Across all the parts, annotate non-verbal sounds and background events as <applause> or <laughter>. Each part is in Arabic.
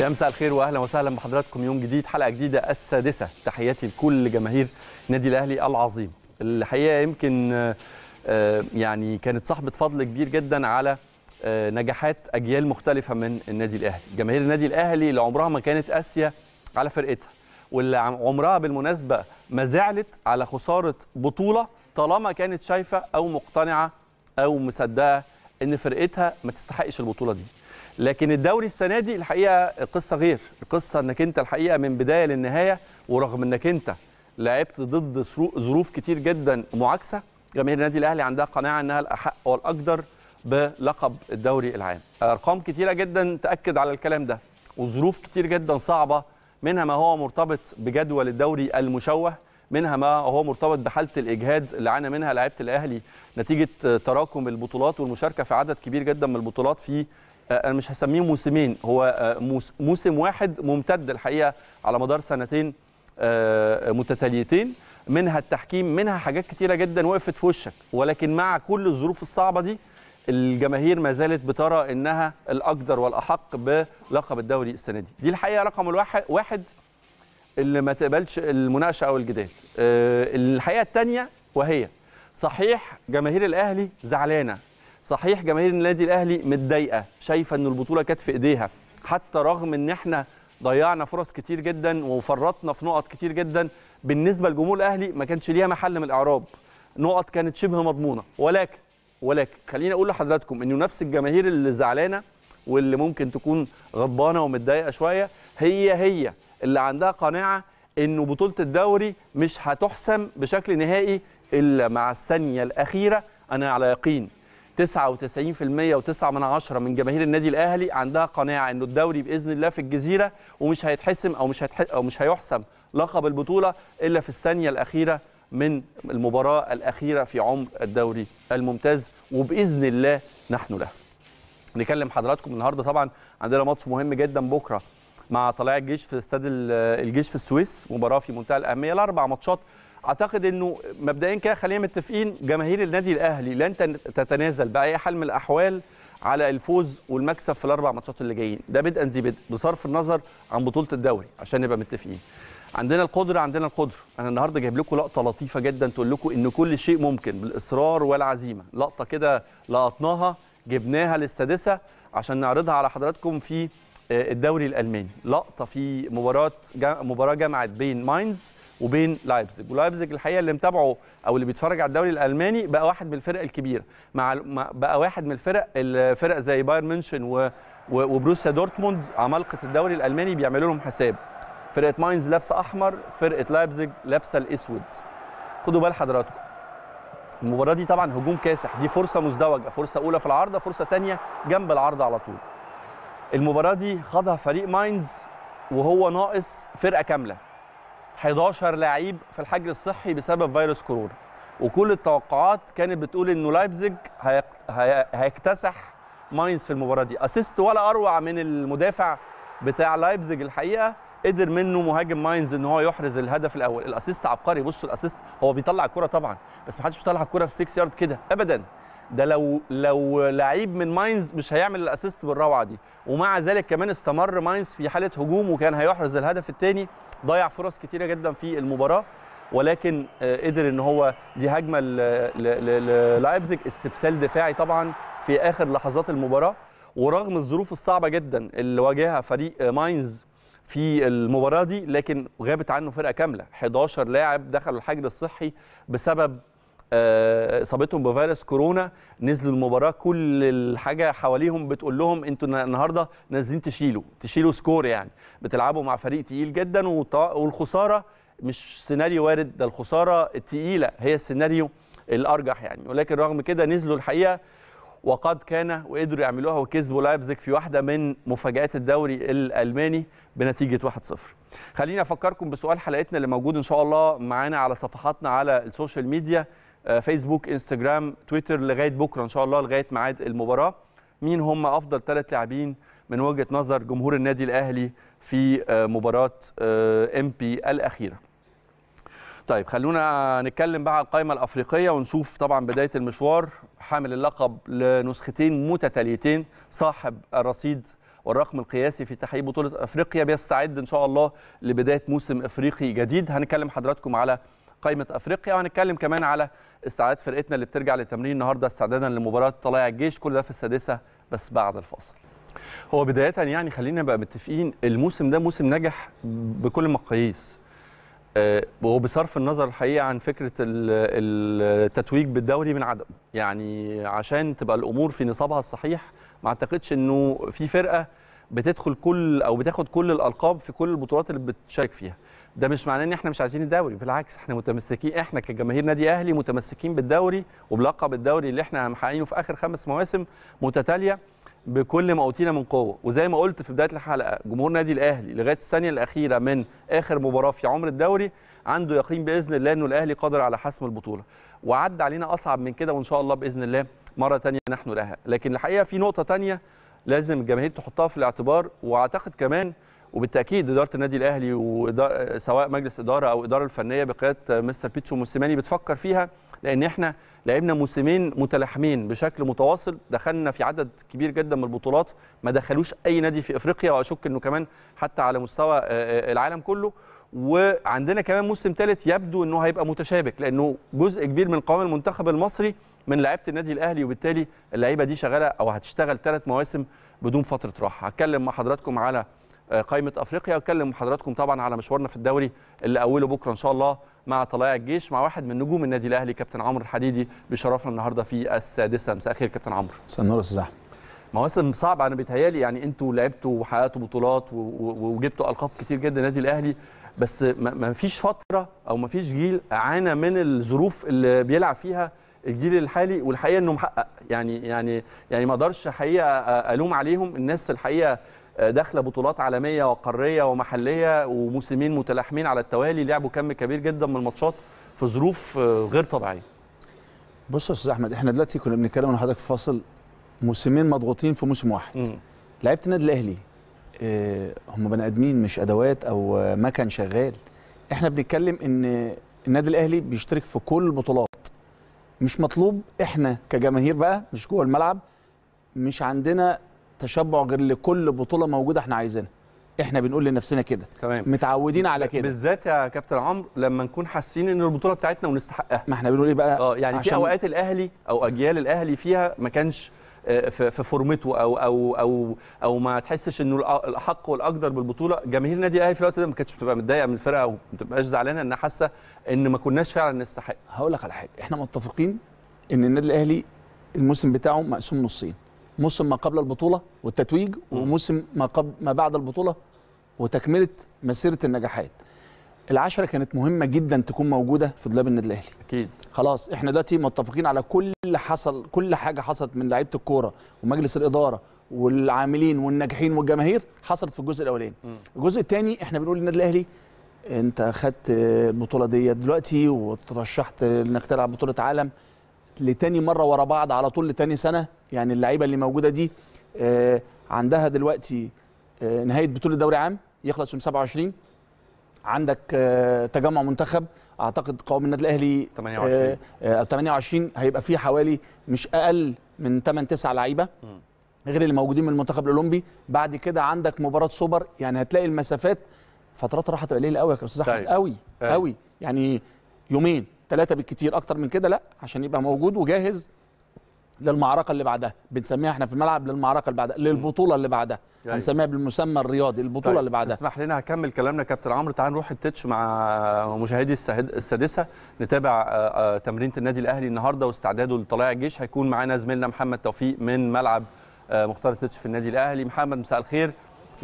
يا مساء الخير واهلا وسهلا بحضراتكم يوم جديد حلقه جديده السادسه تحياتي لكل جماهير نادي الاهلي العظيم الحقيقه يمكن آه، يعني كانت صاحبه فضل كبير جدا على آه، نجاحات اجيال مختلفه من النادي الاهلي جماهير النادي الاهلي اللي عمرها ما كانت قاسيه على فرقتها واللي عمرها بالمناسبه ما زعلت على خساره بطوله طالما كانت شايفه او مقتنعه او مصدقه ان فرقتها ما تستحقش البطوله دي لكن الدوري السنه دي الحقيقه قصه غير القصه انك انت الحقيقه من بدايه للنهايه ورغم انك انت لعبت ضد ظروف كتير جدا معاكسه جماهير النادي الاهلي عندها قناعه انها الاحق والاقدر بلقب الدوري العام ارقام كتيره جدا تاكد على الكلام ده وظروف كتير جدا صعبه منها ما هو مرتبط بجدول الدوري المشوه منها ما هو مرتبط بحاله الاجهاد اللي عانى منها لعيبه الاهلي نتيجه تراكم البطولات والمشاركه في عدد كبير جدا من البطولات في آه، انا مش هسميه موسمين هو آه، موسم واحد ممتد الحقيقه على مدار سنتين آه، متتاليتين منها التحكيم منها حاجات كتيره جدا وقفت في وشك ولكن مع كل الظروف الصعبه دي الجماهير ما زالت بترى انها الاقدر والاحق بلقب الدوري السنه دي دي الحقيقه رقم الواحد واحد اللي ما تقبلش المناقشه او الجدال الحقيقه الثانيه وهي صحيح جماهير الاهلي زعلانه صحيح جماهير النادي الاهلي متضايقه شايفه ان البطوله كانت في ايديها حتى رغم ان احنا ضيعنا فرص كتير جدا وفرطنا في نقط كتير جدا بالنسبه لجمهور الاهلي ما كانش ليها محل من الاعراب نقط كانت شبه مضمونه ولكن ولكن خليني اقول لحضراتكم انه نفس الجماهير اللي زعلانه واللي ممكن تكون غضبانه ومتضايقه شويه هي هي اللي عندها قناعه انه بطوله الدوري مش هتحسم بشكل نهائي الا مع الثانيه الاخيره انا على يقين 99.9 و9 من جماهير النادي الاهلي عندها قناعه انه الدوري باذن الله في الجزيره ومش هيتحسم او مش هيتح... او مش هيحسم لقب البطوله الا في الثانيه الاخيره من المباراه الاخيره في عمر الدوري الممتاز وباذن الله نحن له. نكلم حضراتكم النهارده طبعا عندنا ماتش مهم جدا بكره مع طلائع الجيش في استاد الجيش في السويس مباراه في منتهى الاهميه الاربع ماتشات اعتقد انه مبدئيا كده خلينا متفقين جماهير النادي الاهلي لن تتنازل باي حال من الاحوال على الفوز والمكسب في الاربع ماتشات اللي جايين ده بدءا ذي بدء بصرف النظر عن بطوله الدوري عشان نبقى متفقين عندنا القدره عندنا القدره انا النهارده جايب لكم لقطه لطيفه جدا تقول لكم ان كل شيء ممكن بالاصرار والعزيمه لقطه كده لقطناها جبناها للسادسه عشان نعرضها على حضراتكم في آه، الدوري الالماني لقطه في مباراه مباراه جمعت بين ماينز وبين لايبزيج ولايبزيج الحقيقه اللي متابعه او اللي بيتفرج على الدوري الالماني بقى واحد من الفرق الكبيره مع بقى واحد من الفرق الفرق زي بايرن ميونشن وبروسيا دورتموند عمالقه الدوري الالماني بيعملوا لهم حساب فرقه ماينز لابسه احمر فرقه لايبزيج لابسه الاسود خدوا بال حضراتكم المباراه دي طبعا هجوم كاسح دي فرصه مزدوجه فرصه اولى في العارضه فرصه ثانيه جنب العارضه على طول المباراه دي خاضها فريق ماينز وهو ناقص فرقه كامله 11 لعيب في الحجر الصحي بسبب فيروس كورونا وكل التوقعات كانت بتقول انه لايبزيج هيكتسح ماينز في المباراه دي اسيست ولا اروع من المدافع بتاع لايبزيج الحقيقه قدر منه مهاجم ماينز ان هو يحرز الهدف الاول الاسيست عبقري بصوا الاسيست هو بيطلع الكره طبعا بس ما حدش بيطلع الكره في 6 يارد كده ابدا ده لو لو لعيب من ماينز مش هيعمل الاسيست بالروعه دي ومع ذلك كمان استمر ماينز في حاله هجوم وكان هيحرز الهدف الثاني ضيع فرص كتيره جدا في المباراه ولكن آه، قدر ان هو دي هجمه للايبزيج استبسال دفاعي طبعا في اخر لحظات المباراه ورغم الظروف الصعبه جدا اللي واجهها فريق آه، ماينز في المباراه دي لكن غابت عنه فرقه كامله 11 لاعب دخلوا الحجر الصحي بسبب آه، اصابتهم بفيروس كورونا نزلوا المباراه كل الحاجه حواليهم بتقول لهم انتوا النهارده نازلين تشيلوا تشيلوا سكور يعني بتلعبوا مع فريق تقيل جدا والخساره مش سيناريو وارد ده الخساره التقيله هي السيناريو الارجح يعني ولكن رغم كده نزلوا الحقيقه وقد كان وقدروا يعملوها وكسبوا لايبزيج في واحده من مفاجات الدوري الالماني بنتيجه 1-0 خليني افكركم بسؤال حلقتنا اللي موجود ان شاء الله معانا على صفحاتنا على السوشيال ميديا آه، فيسبوك انستجرام تويتر لغايه بكره ان شاء الله لغايه ميعاد المباراه مين هم افضل ثلاث لاعبين من وجهه نظر جمهور النادي الاهلي في آه، مباراه آه، ام بي الاخيره طيب خلونا نتكلم بقى على القائمه الافريقيه ونشوف طبعا بدايه المشوار حامل اللقب لنسختين متتاليتين صاحب الرصيد والرقم القياسي في تحقيق بطوله افريقيا بيستعد ان شاء الله لبدايه موسم افريقي جديد هنتكلم حضراتكم على قائمه افريقيا وهنتكلم كمان على استعداد فرقتنا اللي بترجع للتمرين النهارده استعدادا لمباراه طلائع الجيش كل ده في السادسه بس بعد الفاصل هو بدايه يعني خلينا نبقى متفقين الموسم ده موسم نجح بكل المقاييس آه، وبصرف النظر الحقيقه عن فكره التتويج بالدوري من عدم يعني عشان تبقى الامور في نصابها الصحيح ما اعتقدش انه في فرقه بتدخل كل او بتاخد كل الالقاب في كل البطولات اللي بتشارك فيها ده مش معناه ان احنا مش عايزين الدوري بالعكس احنا متمسكين احنا كجماهير نادي اهلي متمسكين بالدوري وبلقب الدوري اللي احنا محققينه في اخر خمس مواسم متتاليه بكل ما اوتينا من قوه وزي ما قلت في بدايه الحلقه جمهور نادي الاهلي لغايه الثانيه الاخيره من اخر مباراه في عمر الدوري عنده يقين باذن الله انه الاهلي قادر على حسم البطوله وعد علينا اصعب من كده وان شاء الله باذن الله مره ثانيه نحن لها لكن الحقيقه في نقطه ثانيه لازم الجماهير تحطها في الاعتبار واعتقد كمان وبالتاكيد اداره النادي الاهلي سواء مجلس اداره او الاداره الفنيه بقياده مستر بيتسو موسيماني بتفكر فيها لان احنا لعبنا موسمين متلاحمين بشكل متواصل دخلنا في عدد كبير جدا من البطولات ما دخلوش اي نادي في افريقيا واشك انه كمان حتى على مستوى العالم كله وعندنا كمان موسم ثالث يبدو انه هيبقى متشابك لانه جزء كبير من قوام المنتخب المصري من لعيبه النادي الاهلي وبالتالي اللعيبه دي شغاله او هتشتغل ثلاث مواسم بدون فتره راحه هتكلم مع حضراتكم على قائمه افريقيا واتكلم حضراتكم طبعا على مشوارنا في الدوري اللي اوله بكره ان شاء الله مع طلائع الجيش مع واحد من نجوم النادي الاهلي كابتن عمرو الحديدي بيشرفنا النهارده في السادسه مساء الخير كابتن عمرو مساء النور استاذ احمد مواسم صعبه انا بيتهيالي يعني انتوا لعبتوا وحققتوا بطولات وجبتوا القاب كتير جدا النادي الاهلي بس ما فيش فتره او ما فيش جيل عانى من الظروف اللي بيلعب فيها الجيل الحالي والحقيقه انه محقق يعني يعني يعني ما اقدرش حقيقه الوم عليهم الناس الحقيقه داخله بطولات عالميه وقاريه ومحليه وموسمين متلاحمين على التوالي لعبوا كم كبير جدا من الماتشات في ظروف آه، غير طبيعيه. بص يا استاذ احمد احنا دلوقتي كنا بنتكلم انا وحضرتك في فاصل موسمين مضغوطين في موسم واحد. لعيبه النادي الاهلي اه هم بني ادمين مش ادوات او مكن شغال. احنا بنتكلم ان النادي الاهلي بيشترك في كل البطولات. مش مطلوب احنا كجماهير بقى مش جوه الملعب مش عندنا تشبع غير لكل بطوله موجوده احنا عايزينها احنا بنقول لنفسنا كده تمام متعودين على كده بالذات يا كابتن عمرو لما نكون حاسين ان البطوله بتاعتنا ونستحقها ما احنا بنقول ايه بقى اه يعني عشان... في اوقات الاهلي او اجيال الاهلي فيها ما كانش آه، في فورمته او او او او ما تحسش انه الاحق والاقدر بالبطوله جماهير النادي الاهلي في الوقت ده ما كانتش بتبقى متضايقه من الفرقه او ما بتبقاش زعلانه انها حاسه ان ما كناش فعلا نستحق هقول لك على حاجه احنا متفقين ان النادي الاهلي الموسم بتاعه مقسوم نصين موسم ما قبل البطوله والتتويج وموسم ما قبل ما بعد البطوله وتكمله مسيره النجاحات العشرة كانت مهمة جدا تكون موجودة في دولاب النادي الأهلي. أكيد. خلاص احنا دلوقتي متفقين على كل حصل كل حاجة حصلت من لعيبة الكورة ومجلس الإدارة والعاملين والناجحين والجماهير حصلت في الجزء الأولاني. الجزء الثاني احنا بنقول للنادي الأهلي أنت اخذت البطولة ديت دلوقتي وترشحت إنك تلعب بطولة عالم لتاني مره ورا بعض على طول لتاني سنه يعني اللعيبه اللي موجوده دي آه، عندها دلوقتي آه، نهايه بطوله دوري عام يخلص يوم 27 عندك آه، تجمع منتخب اعتقد قوام النادي الاهلي 28 28 هيبقى فيه حوالي مش اقل من 8 9 لعيبه غير اللي موجودين من المنتخب الاولمبي بعد كده عندك مباراه سوبر يعني هتلاقي المسافات فترات راحت قليله قوي يا استاذ احمد قوي طيب. قوي طيب. يعني يومين ثلاثه بالكتير اكتر من كده لا عشان يبقى موجود وجاهز للمعركه اللي بعدها بنسميها احنا في الملعب للمعركه اللي بعدها للبطوله اللي بعدها يعني. هنسميها بالمسمى الرياضي البطوله طيب. اللي بعدها اسمح لنا هكمل كلامنا كابتن عمرو تعال نروح التتش مع مشاهدي السادسه نتابع آه، آه، تمرينه النادي الاهلي النهارده واستعداده لطلائع الجيش هيكون معانا زميلنا محمد توفيق من ملعب آه، مختار التتش في النادي الاهلي محمد مساء الخير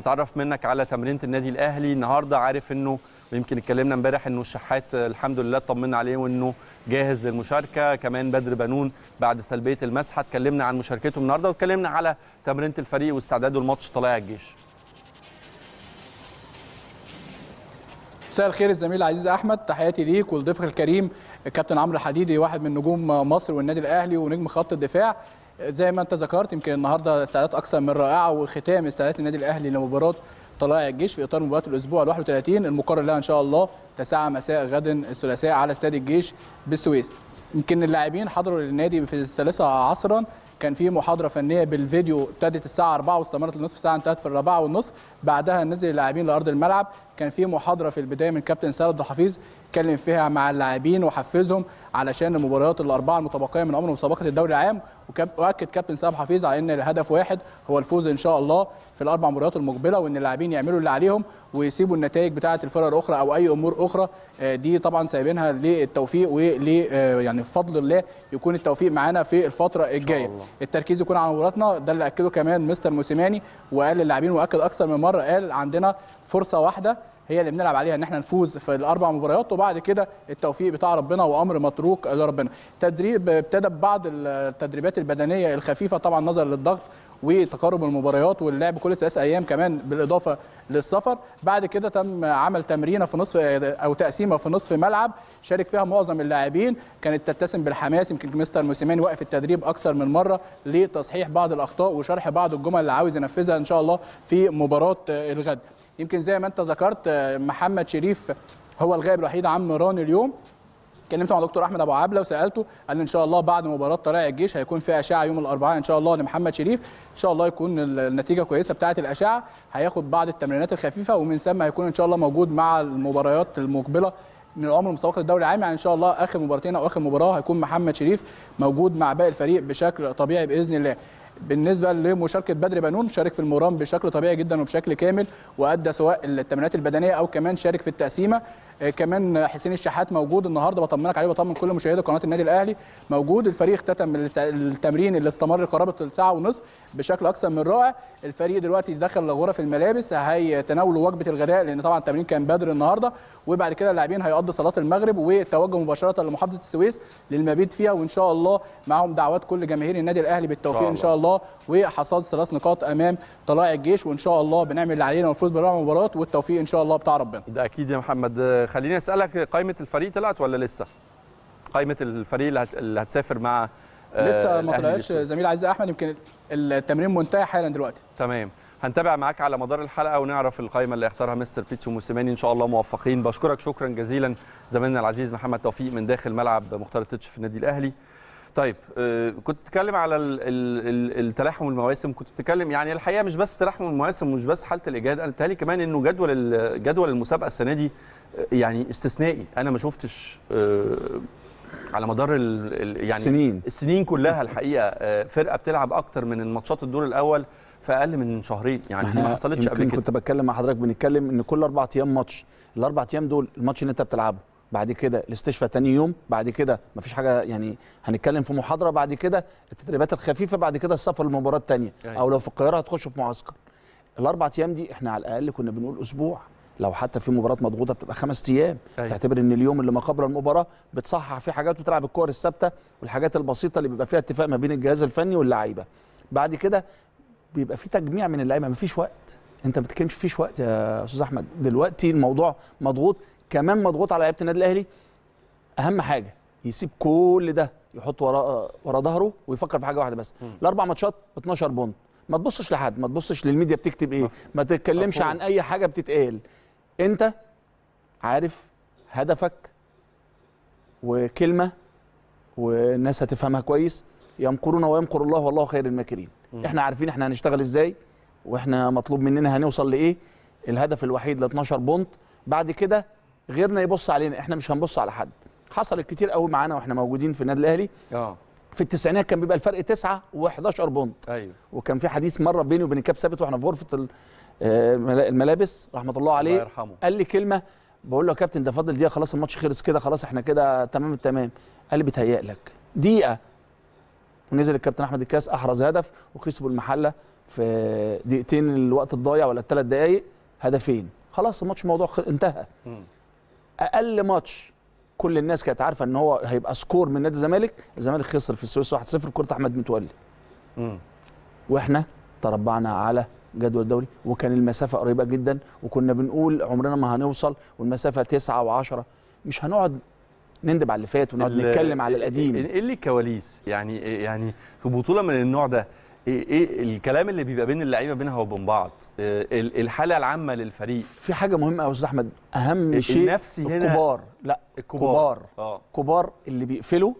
نتعرف منك على تمرينه النادي الاهلي النهارده عارف انه ويمكن اتكلمنا امبارح انه الشحات الحمد لله اطمنا عليه وانه جاهز للمشاركه كمان بدر بنون بعد سلبيه المسحه اتكلمنا عن مشاركته النهارده واتكلمنا على تمرينه الفريق واستعداده لماتش طلائع الجيش مساء الخير الزميل العزيز احمد تحياتي ليك ولضيفك الكريم الكابتن عمرو الحديدي واحد من نجوم مصر والنادي الاهلي ونجم خط الدفاع زي ما انت ذكرت يمكن النهارده استعدادات اكثر من رائعه وختام استعدادات النادي الاهلي لمباراه طلائع الجيش في اطار مباراه الاسبوع ال 31 المقرر لها ان شاء الله 9 مساء غدا الثلاثاء على استاد الجيش بالسويس. يمكن اللاعبين حضروا للنادي في الثالثه عصرا كان في محاضره فنيه بالفيديو ابتدت الساعه 4 واستمرت لنصف ساعه انتهت في الرابعه والنصف بعدها نزل اللاعبين لارض الملعب كان في محاضره في البدايه من كابتن سيد عبد الحفيظ اتكلم فيها مع اللاعبين وحفزهم علشان المباريات الاربعه المتبقيه من عمر مسابقه الدوري العام واكد كابتن عبد حفيظ على ان الهدف واحد هو الفوز ان شاء الله في الاربع مباريات المقبله وان اللاعبين يعملوا اللي عليهم ويسيبوا النتائج بتاعه الفرق الاخرى او اي امور اخرى آه، دي طبعا سايبينها للتوفيق ول آه، يعني بفضل الله يكون التوفيق معانا في الفتره الجايه التركيز يكون على مباراتنا ده اللي اكده كمان مستر موسيماني وقال للاعبين واكد اكثر من مره قال عندنا فرصه واحده هي اللي بنلعب عليها ان احنا نفوز في الاربع مباريات وبعد كده التوفيق بتاع ربنا وامر متروك لربنا تدريب ابتدى ببعض التدريبات البدنيه الخفيفه طبعا نظرا للضغط وتقارب المباريات واللعب كل ثلاث ايام كمان بالاضافه للسفر بعد كده تم عمل تمرينه في نصف او تقسيمه في نصف ملعب شارك فيها معظم اللاعبين كانت تتسم بالحماس يمكن مستر موسيماني وقف التدريب اكثر من مره لتصحيح بعض الاخطاء وشرح بعض الجمل اللي عاوز ينفذها ان شاء الله في مباراه الغد يمكن زي ما انت ذكرت آه، محمد شريف هو الغائب الوحيد عن مران اليوم اتكلمت مع دكتور احمد ابو عبله وسالته قال ان شاء الله بعد مباراه طلائع الجيش هيكون في اشعه يوم الاربعاء ان شاء الله لمحمد شريف ان شاء الله يكون النتيجه كويسه بتاعه الاشعه هياخد بعض التمرينات الخفيفه ومن ثم هيكون ان شاء الله موجود مع المباريات المقبله من العمر المسابقه الدوري العام يعني ان شاء الله اخر مباراتين او اخر مباراه هيكون محمد شريف موجود مع باقي الفريق بشكل طبيعي باذن الله بالنسبه لمشاركه بدر بنون شارك في المرام بشكل طبيعي جدا وبشكل كامل وادى سواء التمرينات البدنيه او كمان شارك في التقسيمه آه، كمان حسين الشحات موجود النهارده بطمنك عليه بطمن كل مشاهدي قناه النادي الاهلي موجود الفريق اختتم التمرين اللي استمر قرابه الساعه ونصف بشكل اكثر من رائع الفريق دلوقتي دخل غرف الملابس هيتناولوا وجبه الغداء لان طبعا التمرين كان بدر النهارده وبعد كده اللاعبين هيقضوا صلاه المغرب والتوجه مباشره لمحافظه السويس للمبيت فيها وان شاء الله معهم دعوات كل جماهير النادي الاهلي بالتوفيق ان شاء الله الله وحصاد ثلاث نقاط امام طلائع الجيش وان شاء الله بنعمل اللي علينا المفروض بنلعب المباراه والتوفيق ان شاء الله بتاع ربنا ده اكيد يا محمد خليني اسالك قائمه الفريق طلعت ولا لسه قائمه الفريق اللي هتسافر مع آه، لسه ما طلعتش زميل عزيز احمد يمكن التمرين منتهي حالا دلوقتي تمام هنتابع معاك على مدار الحلقه ونعرف القائمه اللي اختارها مستر بيتشو موسيماني ان شاء الله موفقين بشكرك شكرا جزيلا زميلنا العزيز محمد توفيق من داخل ملعب مختار التتش في النادي الاهلي طيب آه، كنت بتتكلم على التلاحم المواسم كنت بتتكلم يعني الحقيقه مش بس تلاحم المواسم ومش بس حاله الاجهاد انا بتهيألي كمان انه جدول جدول المسابقه السنه دي آه، يعني استثنائي انا ما شفتش آه، على مدار الـ يعني السنين السنين كلها الحقيقه فرقه بتلعب اكتر من الماتشات الدور الاول في اقل من شهرين يعني ما حصلتش قبل كده كنت بتكلم مع حضرتك بنتكلم ان كل اربع ايام ماتش الاربع ايام دول الماتش اللي انت بتلعبه بعد كده الاستشفاء تاني يوم بعد كده مفيش حاجه يعني هنتكلم في محاضره بعد كده التدريبات الخفيفه بعد كده السفر للمباراه الثانيه أيوة. او لو في القاهره هتخش في معسكر الاربع ايام دي احنا على الاقل كنا بنقول اسبوع لو حتى في مباراه مضغوطه بتبقى خمس ايام أيوة. تعتبر ان اليوم اللي ما قبل المباراه بتصحح فيه حاجات وتلعب الكور الثابته والحاجات البسيطه اللي بيبقى فيها اتفاق ما بين الجهاز الفني واللعيبه بعد كده بيبقى في تجميع من اللعيبه مفيش وقت انت ما بتتكلمش فيش وقت يا استاذ احمد دلوقتي الموضوع مضغوط كمان مضغوط على لعيبه النادي الاهلي اهم حاجه يسيب كل ده يحط ورا ورا ظهره ويفكر في حاجه واحده بس الاربع ماتشات 12 بونت ما تبصش لحد ما تبصش للميديا بتكتب ايه ما تتكلمش عن اي حاجه بتتقال انت عارف هدفك وكلمه والناس هتفهمها كويس يمكرون ويمكر الله والله خير الماكرين احنا عارفين احنا هنشتغل ازاي واحنا مطلوب مننا هنوصل لايه الهدف الوحيد ل 12 بونت بعد كده غيرنا يبص علينا احنا مش هنبص على حد حصلت كتير قوي معانا واحنا موجودين في النادي الاهلي اه في التسعينات كان بيبقى الفرق 9 و11 بونت ايوه وكان في حديث مره بيني وبين الكاب ثابت واحنا في غرفه آه، الملابس رحمه الله عليه الله يرحمه. قال لي كلمه بقول له يا كابتن ده فاضل دقيقه خلاص الماتش خلص كده خلاص احنا كده تمام التمام قال لي بيتهيأ لك دقيقه ونزل الكابتن احمد الكاس احرز هدف وكسبوا المحله في دقيقتين الوقت الضايع ولا الثلاث دقائق هدفين خلاص الماتش موضوع انتهى م. اقل ماتش كل الناس كانت عارفه ان هو هيبقى سكور من نادي الزمالك الزمالك خسر في السويس 1-0 بكره احمد متولي امم واحنا تربعنا على جدول الدوري وكان المسافه قريبه جدا وكنا بنقول عمرنا ما هنوصل والمسافه 9 و10 مش هنقعد نندب على اللي فات ونقعد نتكلم على القديم ايه اللي الكواليس يعني يعني في بطوله من النوع ده ايه ايه الكلام اللي بيبقى بين اللعيبه بينها وبين بعض إيه، الحاله العامه للفريق في حاجه مهمه يا استاذ احمد اهم شيء النفسي هنا الكبار لا الكبار آه. كبار اللي بيقفلوا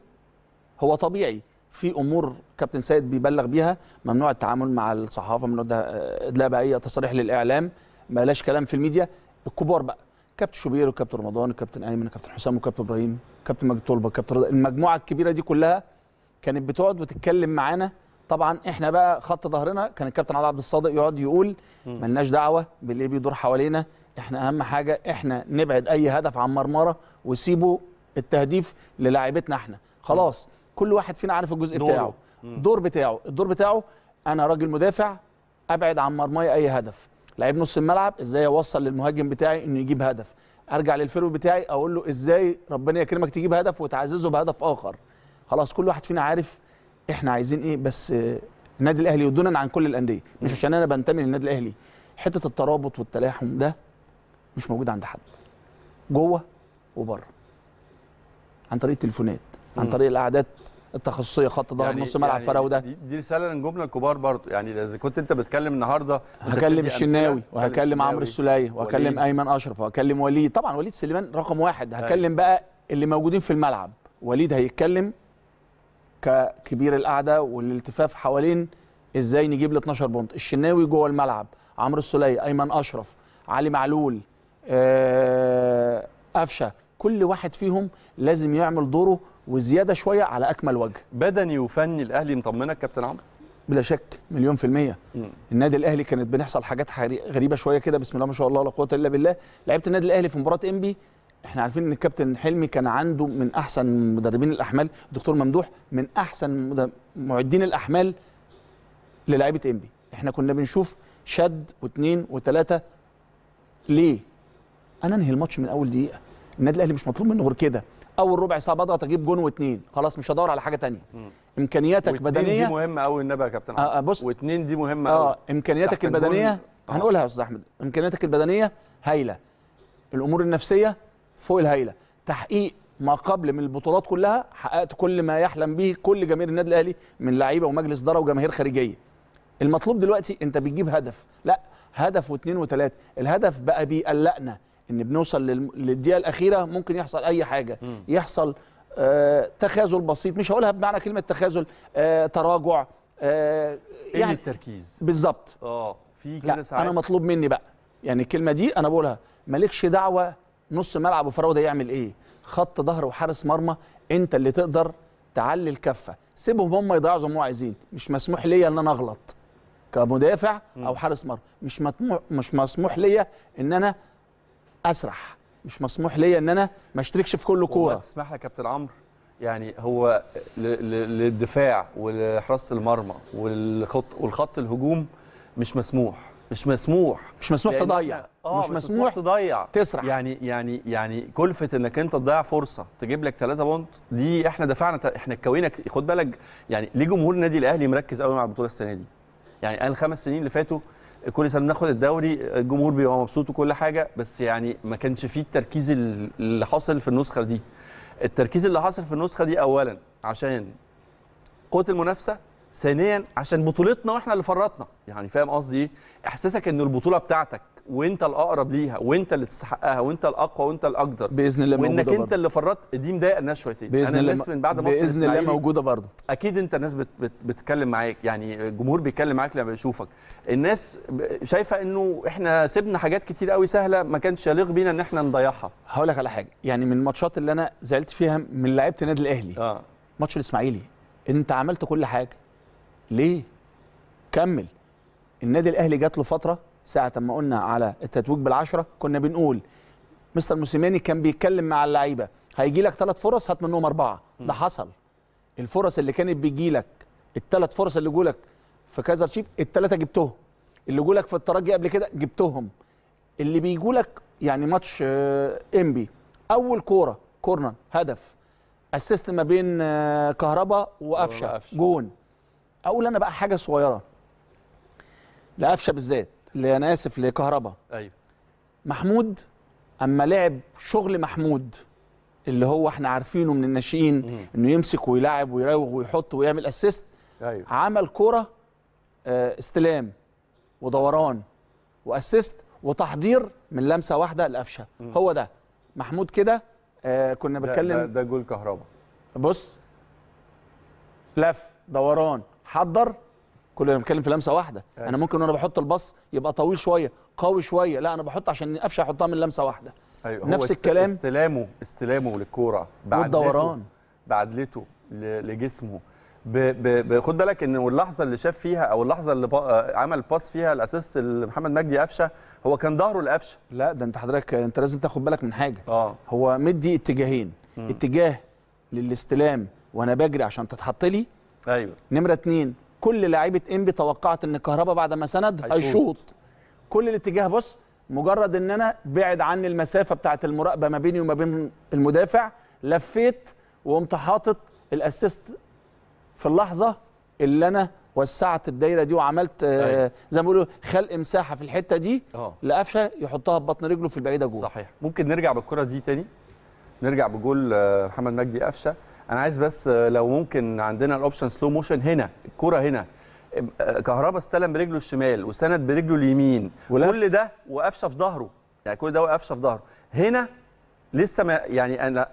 هو طبيعي في امور كابتن سيد بيبلغ بيها ممنوع التعامل مع الصحافه ممنوع ده لا باي تصريح للاعلام بلاش كلام في الميديا الكبار بقى كابتن شوبير وكابتن رمضان وكابتن ايمن وكابتن حسام وكابتن ابراهيم كابتن مجد طلبه كابتن المجموعه الكبيره دي كلها كانت بتقعد وتتكلم معانا طبعا احنا بقى خط ظهرنا كان الكابتن علي عبد الصادق يقعد يقول ملناش دعوه باللي بيدور حوالينا احنا اهم حاجه احنا نبعد اي هدف عن مرمره وسيبوا التهديف للاعيبتنا احنا خلاص كل واحد فينا عارف الجزء دوره. بتاعه الدور بتاعه الدور بتاعه انا راجل مدافع ابعد عن مرماي اي هدف لعيب نص الملعب ازاي اوصل للمهاجم بتاعي انه يجيب هدف ارجع للفيرو بتاعي اقول له ازاي ربنا يكرمك تجيب هدف وتعززه بهدف اخر خلاص كل واحد فينا عارف احنا عايزين ايه بس آه، النادي الاهلي ودونا عن كل الانديه مش عشان انا بنتمي للنادي الاهلي حته الترابط والتلاحم ده مش موجود عند حد جوه وبره عن طريق التليفونات عن طريق القعدات التخصصيه خط ظهر يعني نص ملعب يعني فراوده ده دي رساله للجمله الكبار برضه يعني اذا كنت انت بتكلم النهارده هكلم الشناوي وهكلم عمرو السليه وهكلم ايمن اشرف وهكلم وليد طبعا وليد سليمان رقم واحد أيوه. هكلم أي. بقى اللي موجودين في الملعب وليد هيتكلم ككبير القعده والالتفاف حوالين ازاي نجيب ال 12 بونت الشناوي جوه الملعب عمرو السوليه ايمن اشرف علي معلول آه، قفشه كل واحد فيهم لازم يعمل دوره وزياده شويه على اكمل وجه بدني وفني الاهلي مطمنك كابتن عمرو بلا شك مليون في المية مم. النادي الأهلي كانت بنحصل حاجات غريبة شوية كده بسم الله ما شاء الله لا قوة إلا بالله لعيبة النادي الأهلي في مباراة إنبي احنا عارفين ان الكابتن حلمي كان عنده من احسن مدربين الاحمال الدكتور ممدوح من احسن معدين الاحمال للاعيبه انبي احنا كنا بنشوف شد واثنين وثلاثه ليه انا انهي الماتش من اول دقيقه النادي الاهلي مش مطلوب منه غير كده اول ربع ساعه بضغط اجيب جون واثنين خلاص مش هدور على حاجه ثانيه امكانياتك بدنيه آه، دي مهمه قوي النبي يا كابتن آه بص واثنين دي مهمه قوي اه امكانياتك البدنيه هنقولها يا استاذ احمد امكانياتك البدنيه هايله الامور النفسيه فوق الهايله تحقيق ما قبل من البطولات كلها حققت كل ما يحلم به كل جماهير النادي الاهلي من لعيبه ومجلس اداره وجماهير خارجيه المطلوب دلوقتي انت بتجيب هدف لا هدف واثنين وثلاثه الهدف بقى بيقلقنا ان بنوصل للدقيقه الاخيره ممكن يحصل اي حاجه م. يحصل آه تخاذل بسيط مش هقولها بمعنى كلمه تخاذل آه تراجع آه يعني التركيز بالظبط اه في كده ساعات انا مطلوب مني بقى يعني الكلمه دي انا بقولها مالكش دعوه نص ملعب وفراوده يعمل ايه خط ظهر وحارس مرمى انت اللي تقدر تعلي الكفه سيبهم هم يضيعوا زي ما عايزين مش مسموح ليا ان انا اغلط كمدافع او حارس مرمى مش مطموح مش مسموح ليا ان انا اسرح مش مسموح ليا ان انا ما اشتركش في كل كوره اسمح لك يا كابتن عمرو يعني هو للدفاع ولحراسه المرمى والخط والخط الهجوم مش مسموح مش مسموح مش مسموح تضيع آه مش, مش مسموح تضيع تسرح يعني يعني يعني كلفه انك انت تضيع فرصه تجيب لك 3 بونت دي احنا دفعنا احنا اتكوينا خد بالك يعني ليه جمهور النادي الاهلي مركز قوي مع البطوله السنه دي يعني قال خمس سنين اللي فاتوا كل سنه بناخد الدوري الجمهور بيبقى مبسوط وكل حاجه بس يعني ما كانش فيه التركيز اللي حاصل في النسخه دي التركيز اللي حاصل في النسخه دي اولا عشان قوه المنافسه ثانيا عشان بطولتنا واحنا اللي فرطنا يعني فاهم قصدي ايه احساسك ان البطوله بتاعتك وانت الاقرب ليها وانت اللي تستحقها وانت الاقوى وانت الاقدر باذن الله موجوده وانك انت اللي فرطت دي مضايقه الناس شويتين باذن أنا الله من بعد ماتش باذن الله موجوده برضه اكيد انت الناس بت بت بتتكلم معاك يعني الجمهور بيتكلم معاك لما بيشوفك الناس شايفه انه احنا سيبنا حاجات كتير قوي سهله ما كانش يليق بينا ان احنا نضيعها هقول لك على حاجه يعني من الماتشات اللي انا زعلت فيها من لعيبه النادي الاهلي اه ماتش الاسماعيلي انت عملت كل حاجه ليه كمل النادي الاهلي جات له فتره ساعه ما قلنا على التتويج بالعشره كنا بنقول مستر موسيماني كان بيتكلم مع اللعيبه هيجي لك ثلاث فرص هات منهم اربعه ده حصل الفرص اللي كانت بيجي لك الثلاث فرص اللي جولك في كايزر تشيف الثلاثه جبتهم اللي جولك في الترجي قبل كده جبتهم اللي بيجولك يعني ماتش آه، انبي اول كوره كورنر هدف اسيست ما بين آه، كهربا وقفشه جون اقول انا بقى حاجه صغيره لقفشه بالذات اللي انا اسف لكهربا ايوه محمود اما لعب شغل محمود اللي هو احنا عارفينه من الناشئين انه يمسك ويلعب ويراوغ ويحط ويعمل اسيست أيوه. عمل كره آه، استلام ودوران واسيست وتحضير من لمسه واحده لقفشه هو ده محمود كده آه، كنا بنتكلم ده, ده, ده جول كهربا بص لف دوران حضر كلنا بنتكلم في لمسه واحده أيوة. انا ممكن وانا بحط الباص يبقى طويل شويه قوي شويه لا انا بحط عشان قفشه احطها من لمسه واحده أيوة. نفس هو الكلام استلامه استلامه للكوره والدوران بعدلته لجسمه خد بالك ان اللحظه اللي شاف فيها او اللحظه اللي عمل باس فيها الاسيست لمحمد مجدي قفشه هو كان ظهره لقفشه لا ده انت حضرتك انت لازم تاخد بالك من حاجه آه. هو مدي اتجاهين م. اتجاه للاستلام وانا بجري عشان تتحط لي ايوه نمره اثنين كل لعيبه انبي توقعت ان كهربا بعد ما سند هيشوط كل الاتجاه بص مجرد ان انا بعد عني المسافه بتاعه المراقبه ما بيني وما بين المدافع لفيت وقمت حاطط الاسيست في اللحظه اللي انا وسعت الدايره دي وعملت آه، أيوة. زي ما بيقولوا خلق مساحه في الحته دي أه. لقفشه يحطها ببطن رجله في البعيده جول صحيح ممكن نرجع بالكره دي تاني نرجع بجول آه، محمد مجدي قفشه انا عايز بس لو ممكن عندنا الاوبشن سلو موشن هنا الكره هنا كهربا استلم برجله الشمال وسند برجله اليمين ولف. كل ده وقفشه في ظهره يعني كل ده وقفشه في ظهره هنا لسه ما يعني انا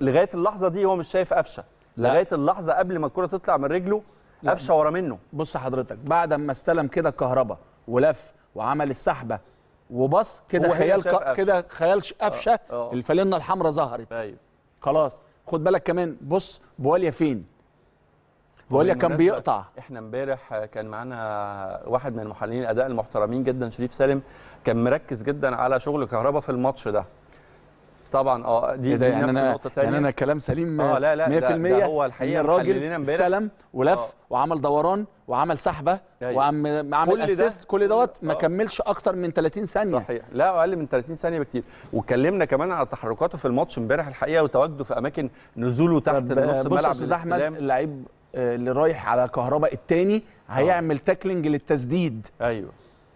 لغايه اللحظه دي هو مش شايف قفشه لغايه اللحظه قبل ما الكره تطلع من رجله قفشه ورا منه بص حضرتك بعد ما استلم كده الكهربا ولف وعمل السحبه وبص كده خيال كده خيال قفشه آه، آه. الفالنه الحمراء ظهرت أيوه. خلاص خد بالك كمان بص بواليا فين بواليا كان بيقطع احنا امبارح كان معانا واحد من محللين الاداء المحترمين جدا شريف سالم كان مركز جدا على شغل كهربا في الماتش ده طبعا اه دي, يعني دي يعني نفس النقطه يعني انا كلام سليم اه لا لا 100% ده, ده هو الحقيقه الراجل استلم ولف أوه. وعمل دوران وعمل سحبه أيوة. وعمل عامل اسيست كل دوت ما آه. كملش اكتر من 30 ثانيه صحيح لا اقل من 30 ثانيه بكتير واتكلمنا كمان على تحركاته في الماتش امبارح الحقيقه وتواجده في اماكن نزوله تحت نص الملعب بص احمد اللعيب آه، اللي رايح على كهرباء الثاني آه. هيعمل تاكلنج للتسديد ايوه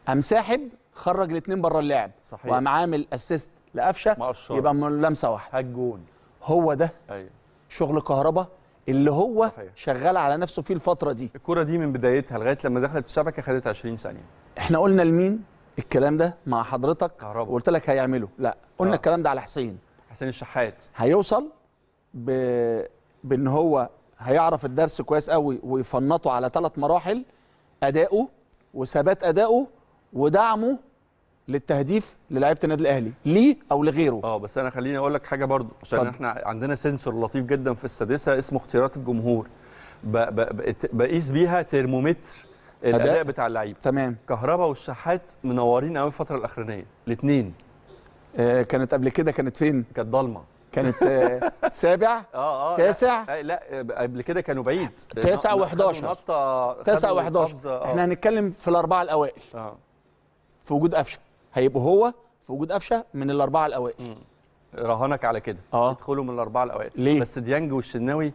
قام ساحب خرج الاثنين بره اللعب صحيح وقام عامل اسيست لقفشه يبقى لمسه واحده هتجون هو ده ايوه شغل كهربا اللي هو صحيح. شغال على نفسه فيه الفتره دي الكره دي من بدايتها لغايه لما دخلت الشبكه خدت 20 ثانيه احنا قلنا لمين الكلام ده مع حضرتك وقلت لك هيعمله لا قلنا آه. الكلام ده على حسين حسين الشحات هيوصل ب... بان هو هيعرف الدرس كويس قوي ويفنطه على ثلاث مراحل اداؤه وثبات اداؤه ودعمه للتهديف للاعيبه النادي الاهلي ليه او لغيره اه بس انا خليني اقول لك حاجه برضو عشان صد. احنا عندنا سنسور لطيف جدا في السادسه اسمه اختيارات الجمهور بقيس بيها ترمومتر الاداء بتاع اللعيبه تمام كهربا والشحات منورين قوي الفتره الاخرانيه الاثنين آه كانت قبل كده كانت فين كانت ضلمه كانت <laughs> آه، سابع اه اه تاسع آه، لا, لا آه، قبل كده كانوا بعيد تاسع و11 تاسع و11 احنا هنتكلم في الاربعه الاوائل اه في وجود قفشه هيبقوا هو في وجود قفشه من الاربعه الاوائل راهنك على كده آه. يدخلوا من الاربعه الاوائل ليه؟ بس ديانج والشناوي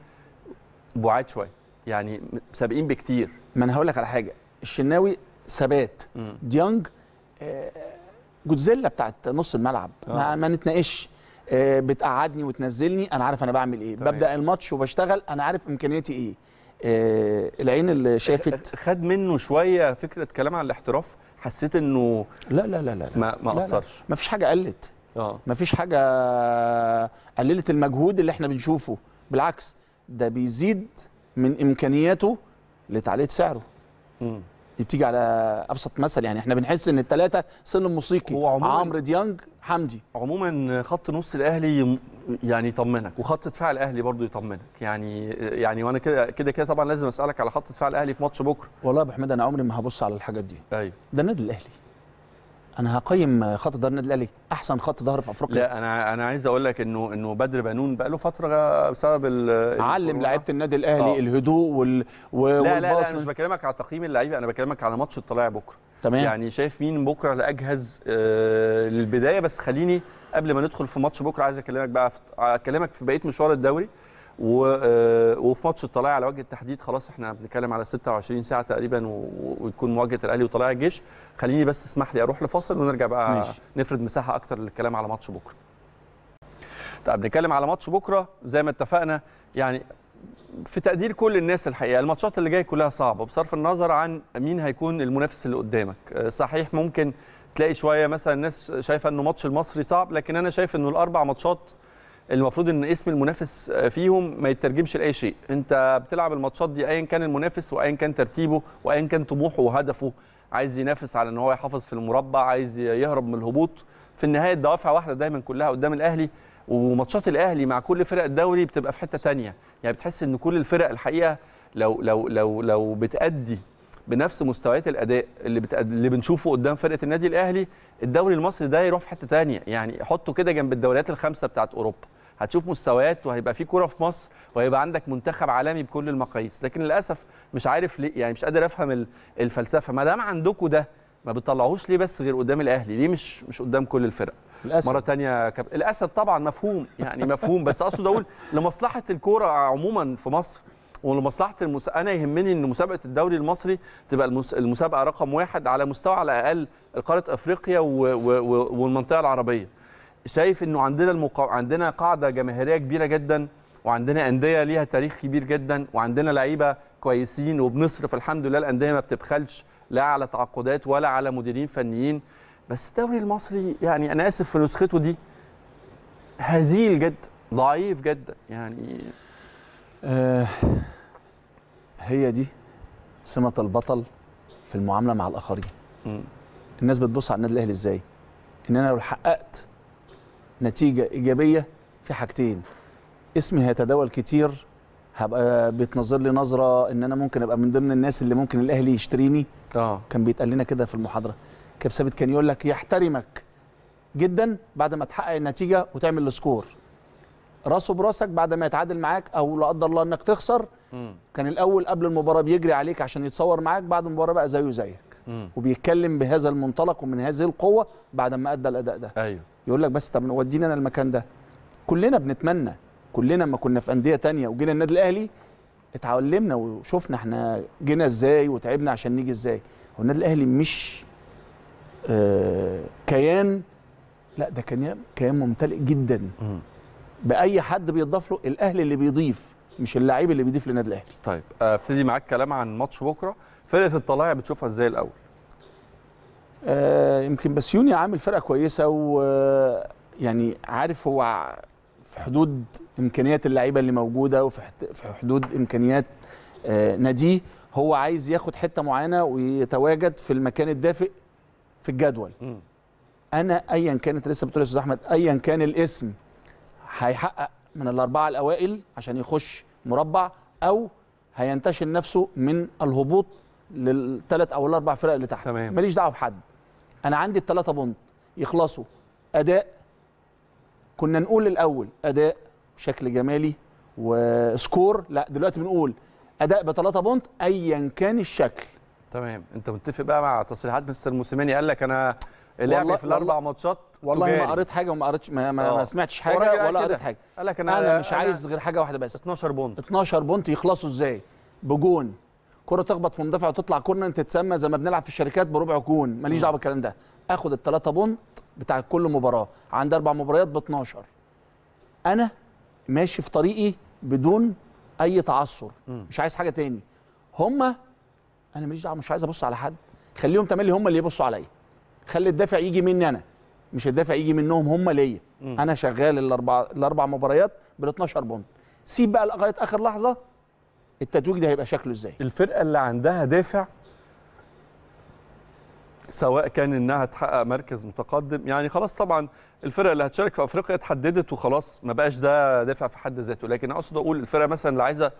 بعاد شويه يعني سابقين بكتير ما انا هقول لك على حاجه الشناوي ثبات ديانج آه جوتزيلا بتاعت نص الملعب آه. ما, ما نتناقش آه بتقعدني وتنزلني انا عارف انا بعمل ايه طيب. ببدا الماتش وبشتغل انا عارف امكانياتي ايه آه العين اللي آه، شافت خد منه شويه فكره كلام عن الاحتراف حسيت انه لا لا لا لا ما ما اثرش ما فيش حاجه قلت اه ما فيش حاجه قللت المجهود اللي احنا بنشوفه بالعكس ده بيزيد من امكانياته لتعليه سعره امم دي بتيجي على ابسط مثل يعني احنا بنحس ان الثلاثه سلم موسيقي عمرو ديانج حمدي عموما خط نص الاهلي يعني يطمنك وخط دفاع الاهلي برضه يطمنك يعني يعني وانا كده كده كده طبعا لازم اسالك على خط دفاع الاهلي في ماتش بكره والله يا ابو حميد انا عمري ما هبص على الحاجات دي ايوه ده النادي الاهلي انا هقيم خط ظهر النادي الاهلي احسن خط ظهر في افريقيا لا انا انا عايز اقول لك انه انه بدر بنون بقى له فتره بسبب علم لعيبه النادي الاهلي أوه. الهدوء وال و... لا لا, لا انا مش بكلمك على تقييم اللعيبه انا بكلمك على ماتش الطلاع بكره تمام يعني شايف مين بكره الاجهز آه للبدايه بس خليني قبل ما ندخل في ماتش بكره عايز اكلمك بقى اكلمك في بقيه مشوار الدوري آه، وفي ماتش الطلائع على وجه التحديد خلاص احنا بنتكلم على 26 ساعه تقريبا ويكون مواجهه الاهلي وطلائع الجيش خليني بس اسمح لي اروح لفاصل ونرجع بقى ماشي. نفرد مساحه اكتر للكلام على ماتش بكره طب نتكلم على ماتش بكره زي ما اتفقنا يعني في تقدير كل الناس الحقيقه الماتشات اللي جايه كلها صعبه بصرف النظر عن مين هيكون المنافس اللي قدامك آه، صحيح ممكن تلاقي شويه مثلا الناس شايفه انه ماتش المصري صعب لكن انا شايف انه الاربع ماتشات المفروض ان اسم المنافس آه، فيهم ما يترجمش لاي شيء انت بتلعب الماتشات دي ايا كان المنافس وايا كان ترتيبه وايا كان طموحه وهدفه عايز ينافس على ان هو يحافظ في المربع عايز يهرب من الهبوط في النهايه الدوافع واحده دايما كلها قدام الاهلي وماتشات الاهلي مع كل فرق الدوري بتبقى في حته ثانيه يعني بتحس ان كل الفرق الحقيقه لو لو لو لو بتادي بنفس مستويات الاداء اللي بتأد... اللي بنشوفه قدام فرقه النادي الاهلي الدوري المصري ده يروح في حته ثانيه يعني حطه كده جنب الدوريات الخمسه بتاعت اوروبا هتشوف مستويات وهيبقى في كوره في مصر وهيبقى عندك منتخب عالمي بكل المقاييس لكن للاسف مش عارف ليه يعني مش قادر افهم الفلسفه ما دام عندكم ده ما بتطلعوش ليه بس غير قدام الاهلي ليه مش مش قدام كل الفرق الأسد. مره تانية كب... الاسد طبعا مفهوم يعني مفهوم بس اقصد اقول لمصلحه الكوره عموما في مصر ولمصلحه المس... انا يهمني ان مسابقه الدوري المصري تبقى المس... المسابقه رقم واحد على مستوى على الاقل قاره افريقيا و... و... والمنطقه العربيه شايف انه عندنا المقا... عندنا قاعده جماهيريه كبيره جدا وعندنا انديه ليها تاريخ كبير جدا وعندنا لعيبه كويسين وبنصرف الحمد لله الانديه ما بتبخلش لا على تعاقدات ولا على مديرين فنيين بس الدوري المصري يعني انا اسف في نسخته دي هزيل جدا ضعيف جدا يعني آه هي دي سمه البطل في المعامله مع الاخرين الناس بتبص على النادي الاهلي ازاي ان انا لو حققت نتيجه ايجابيه في حاجتين اسمي هيتداول كتير هبقى بتنظر لي نظره ان انا ممكن ابقى من ضمن الناس اللي ممكن الاهلي يشتريني اه كان بيتقال لنا كده في المحاضره كاب ثابت كان يقول لك يحترمك جدا بعد ما تحقق النتيجه وتعمل السكور راسه براسك بعد ما يتعادل معاك او لا قدر الله انك تخسر م. كان الاول قبل المباراه بيجري عليك عشان يتصور معاك بعد المباراه بقى زيه زيك م. وبيتكلم بهذا المنطلق ومن هذه القوه بعد ما ادى الاداء ده ايوه يقول لك بس طب ودينا انا المكان ده كلنا بنتمنى كلنا ما كنا في انديه تانية وجينا النادي الاهلي اتعلمنا وشفنا احنا جينا ازاي وتعبنا عشان نيجي ازاي هو النادي الاهلي مش آه، كيان لا ده كان كيان ممتلئ جدا باي حد بيضاف له الاهلي اللي بيضيف مش اللعيب اللي بيضيف للنادي الاهلي طيب آه، ابتدي معاك كلام عن ماتش بكره فرقه الطلائع بتشوفها ازاي الاول آه يمكن بسيوني عامل فرقه كويسه ويعني آه، عارف هو في حدود امكانيات اللعيبه اللي موجوده وفي حدود امكانيات آه ناديه هو عايز ياخد حته معينه ويتواجد في المكان الدافئ في الجدول م. انا ايا كانت لسه بتقول يا استاذ احمد ايا كان الاسم هيحقق من الاربعه الاوائل عشان يخش مربع او هينتشل نفسه من الهبوط للثلاث او الاربع فرق اللي تحت تمام. ماليش دعوه بحد انا عندي الثلاثه بونت يخلصوا اداء كنا نقول الاول اداء بشكل جمالي وسكور لا دلوقتي بنقول اداء بثلاثه بونت ايا كان الشكل تمام انت متفق بقى مع تصريحات مستر موسيماني قال لك انا لعبي في الاربع ماتشات والله ما قريت حاجه وما قريتش ما, ما, ما آه. سمعتش حاجه ولا قريت حاجه قال لك انا انا مش أنا عايز غير حاجه واحده بس 12 بونت 12 بونت يخلصوا ازاي بجون كره تخبط في مدافع وتطلع كورنر تتسمى زي ما بنلعب في الشركات بربع كون ماليش دعوه بالكلام ده اخد الثلاثه بونت بتاع كل مباراه عندي اربع مباريات ب 12 انا ماشي في طريقي بدون اي تعثر مش عايز حاجه تاني هما انا ماليش دعوه مش عايز ابص على حد خليهم تملي هما اللي يبصوا عليا خلي الدافع يجي مني انا مش الدافع يجي منهم هما ليا انا شغال الاربع الاربع مباريات بال 12 بونت سيب بقى لغايه اخر لحظه التتويج ده هيبقى شكله ازاي الفرقه اللي عندها دافع سواء كان انها تحقق مركز متقدم يعني خلاص طبعا الفرقه اللي هتشارك في افريقيا اتحددت وخلاص ما بقاش ده دافع في حد ذاته لكن اقصد اقول الفرقه مثلا اللي عايزه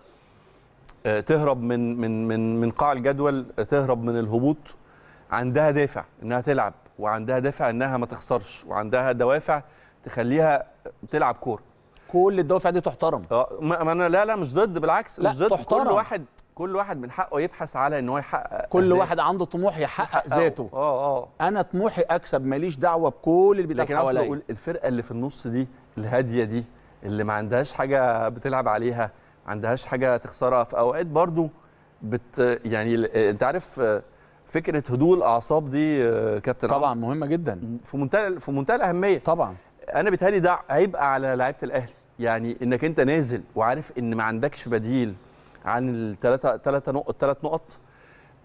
آه، تهرب من من من من قاع الجدول آه، تهرب من الهبوط عندها دافع انها تلعب وعندها دافع انها ما تخسرش وعندها دوافع تخليها تلعب كوره كل الدوافع دي تحترم اه ما انا لا لا مش ضد بالعكس لا مش ضد تحترم. كل واحد كل واحد من حقه يبحث على ان هو يحقق كل واحد عنده طموح يحقق ذاته اه اه انا طموحي اكسب ماليش دعوه بكل اللي بيتقال حواليا لكن اقول الفرقه اللي في النص دي الهاديه دي اللي ما عندهاش حاجه بتلعب عليها ما عندهاش حاجه تخسرها في اوقات برضو بت يعني انت عارف فكره هدوء الاعصاب دي كابتن طبعا مهمه جدا في منتهى في منتهى الاهميه طبعا انا بيتهيألي ده هيبقى على لعيبه الاهلي يعني انك انت نازل وعارف ان ما عندكش بديل عن الثلاثه ثلاثه نقط ثلاث نقط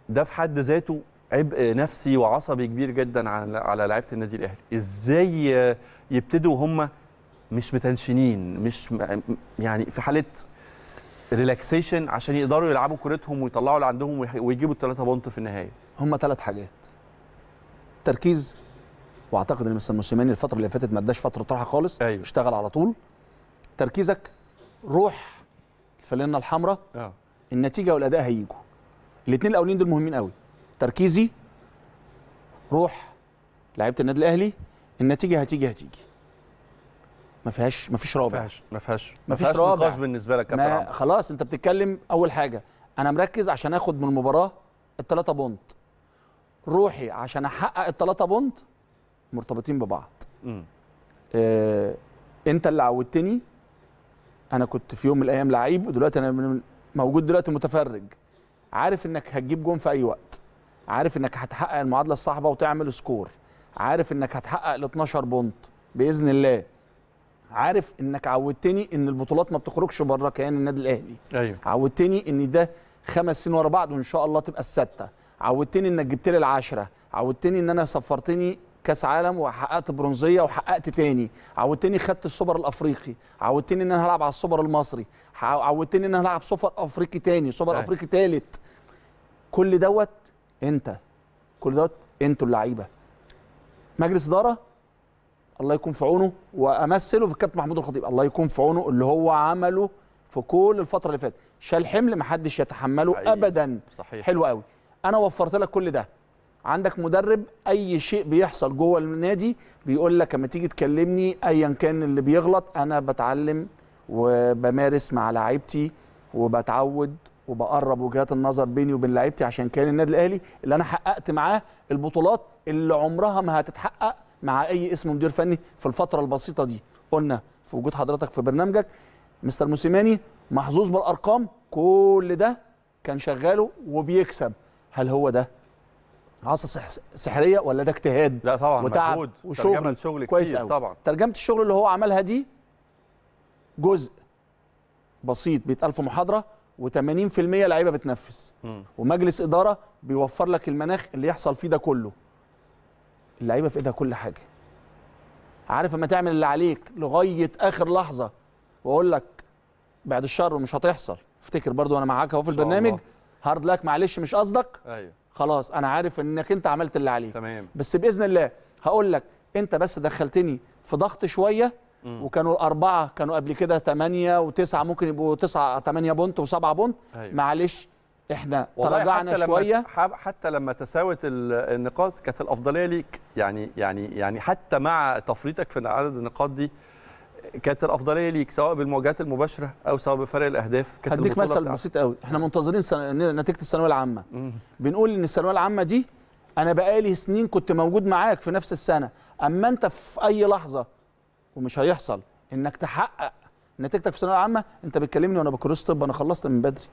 ده في حد ذاته عبء نفسي وعصبي كبير جدا على على لعيبه النادي الاهلي ازاي يبتدوا هم مش متنشنين مش يعني في حاله ريلاكسيشن عشان يقدروا يلعبوا كورتهم ويطلعوا اللي عندهم ويجيبوا الثلاثه بونت في النهايه هم ثلاث حاجات تركيز واعتقد ان مستر موسيماني الفتره اللي فاتت ما اداش فتره راحه خالص أيوه. اشتغل على طول تركيزك روح الفانلة الحمراء اه النتيجه والاداء هيجوا الاثنين الاولين دول مهمين قوي تركيزي روح لعيبه النادي الاهلي النتيجه هتيجي هتيجي ما فيهاش ما فيش رابع ما فيهاش ما فيهاش رابع بالنسبه لك كابتن خلاص انت بتتكلم اول حاجه انا مركز عشان اخد من المباراه الثلاثه بونت روحي عشان احقق الثلاثه بونت مرتبطين ببعض امم آه انت اللي عودتني انا كنت في يوم من الايام لعيب ودلوقتي انا موجود دلوقتي متفرج عارف انك هتجيب جون في اي وقت عارف انك هتحقق المعادله الصعبه وتعمل سكور عارف انك هتحقق ال 12 بونت باذن الله عارف انك عودتني ان البطولات ما بتخرجش بره كيان النادي الاهلي ايوه عودتني ان ده خمس سنين ورا بعض وان شاء الله تبقى السته عودتني انك جبت لي العشره عودتني ان انا سفرتني كاس عالم وحققت برونزيه وحققت تاني عودتني خدت السوبر الافريقي عودتني ان انا هلعب على السوبر المصري عودتني ان انا هلعب سوبر افريقي تاني سوبر افريقي تالت كل دوت انت كل دوت انتوا اللعيبه مجلس اداره الله يكون في عونه وامثله في الكابتن محمود الخطيب الله يكون في عونه اللي هو عمله في كل الفتره اللي فاتت شال حمل محدش يتحمله حقيقي. ابدا صحيح. حلو قوي انا وفرت لك كل ده عندك مدرب اي شيء بيحصل جوه النادي بيقول لك اما تيجي تكلمني ايا كان اللي بيغلط انا بتعلم وبمارس مع لعيبتي وبتعود وبقرب وجهات النظر بيني وبين لعيبتي عشان كان النادي الاهلي اللي انا حققت معاه البطولات اللي عمرها ما هتتحقق مع اي اسم مدير فني في الفتره البسيطه دي قلنا في وجود حضرتك في برنامجك مستر موسيماني محظوظ بالارقام كل ده كان شغاله وبيكسب هل هو ده عصا سحريه ولا ده اجتهاد لا طبعا وتعب وشغل ترجمه شغل كويس قوي طبعا ترجمه الشغل اللي هو عملها دي جزء بسيط بيتقال في محاضره و80% لعيبه بتنفذ ومجلس اداره بيوفر لك المناخ اللي يحصل فيه ده كله اللعيبه في ايدها كل حاجه عارف اما تعمل اللي عليك لغايه اخر لحظه واقول لك بعد الشر ومش هتحصل افتكر برضو انا معاك اهو في البرنامج هارد لك معلش مش قصدك ايوه خلاص انا عارف انك انت عملت اللي عليك تمام بس باذن الله هقول لك انت بس دخلتني في ضغط شويه مم. وكانوا اربعه كانوا قبل كده ثمانيه وتسعه ممكن يبقوا تسعه ثمانيه بونت وسبعه بونت أيوة. معلش احنا تراجعنا شويه لما حتى لما تساوت النقاط كانت الافضليه ليك يعني يعني يعني حتى مع تفريطك في عدد النقاط دي كانت الافضليه ليك سواء بالمواجهات المباشره او سواء بفرق الاهداف كانت هديك مثل بسيط قوي احنا منتظرين سن... نتيجه الثانويه العامه بنقول ان الثانويه العامه دي انا بقالي سنين كنت موجود معاك في نفس السنه اما انت في اي لحظه ومش هيحصل انك تحقق نتيجتك في الثانويه العامه انت بتكلمني وانا بكورس طب انا خلصت من بدري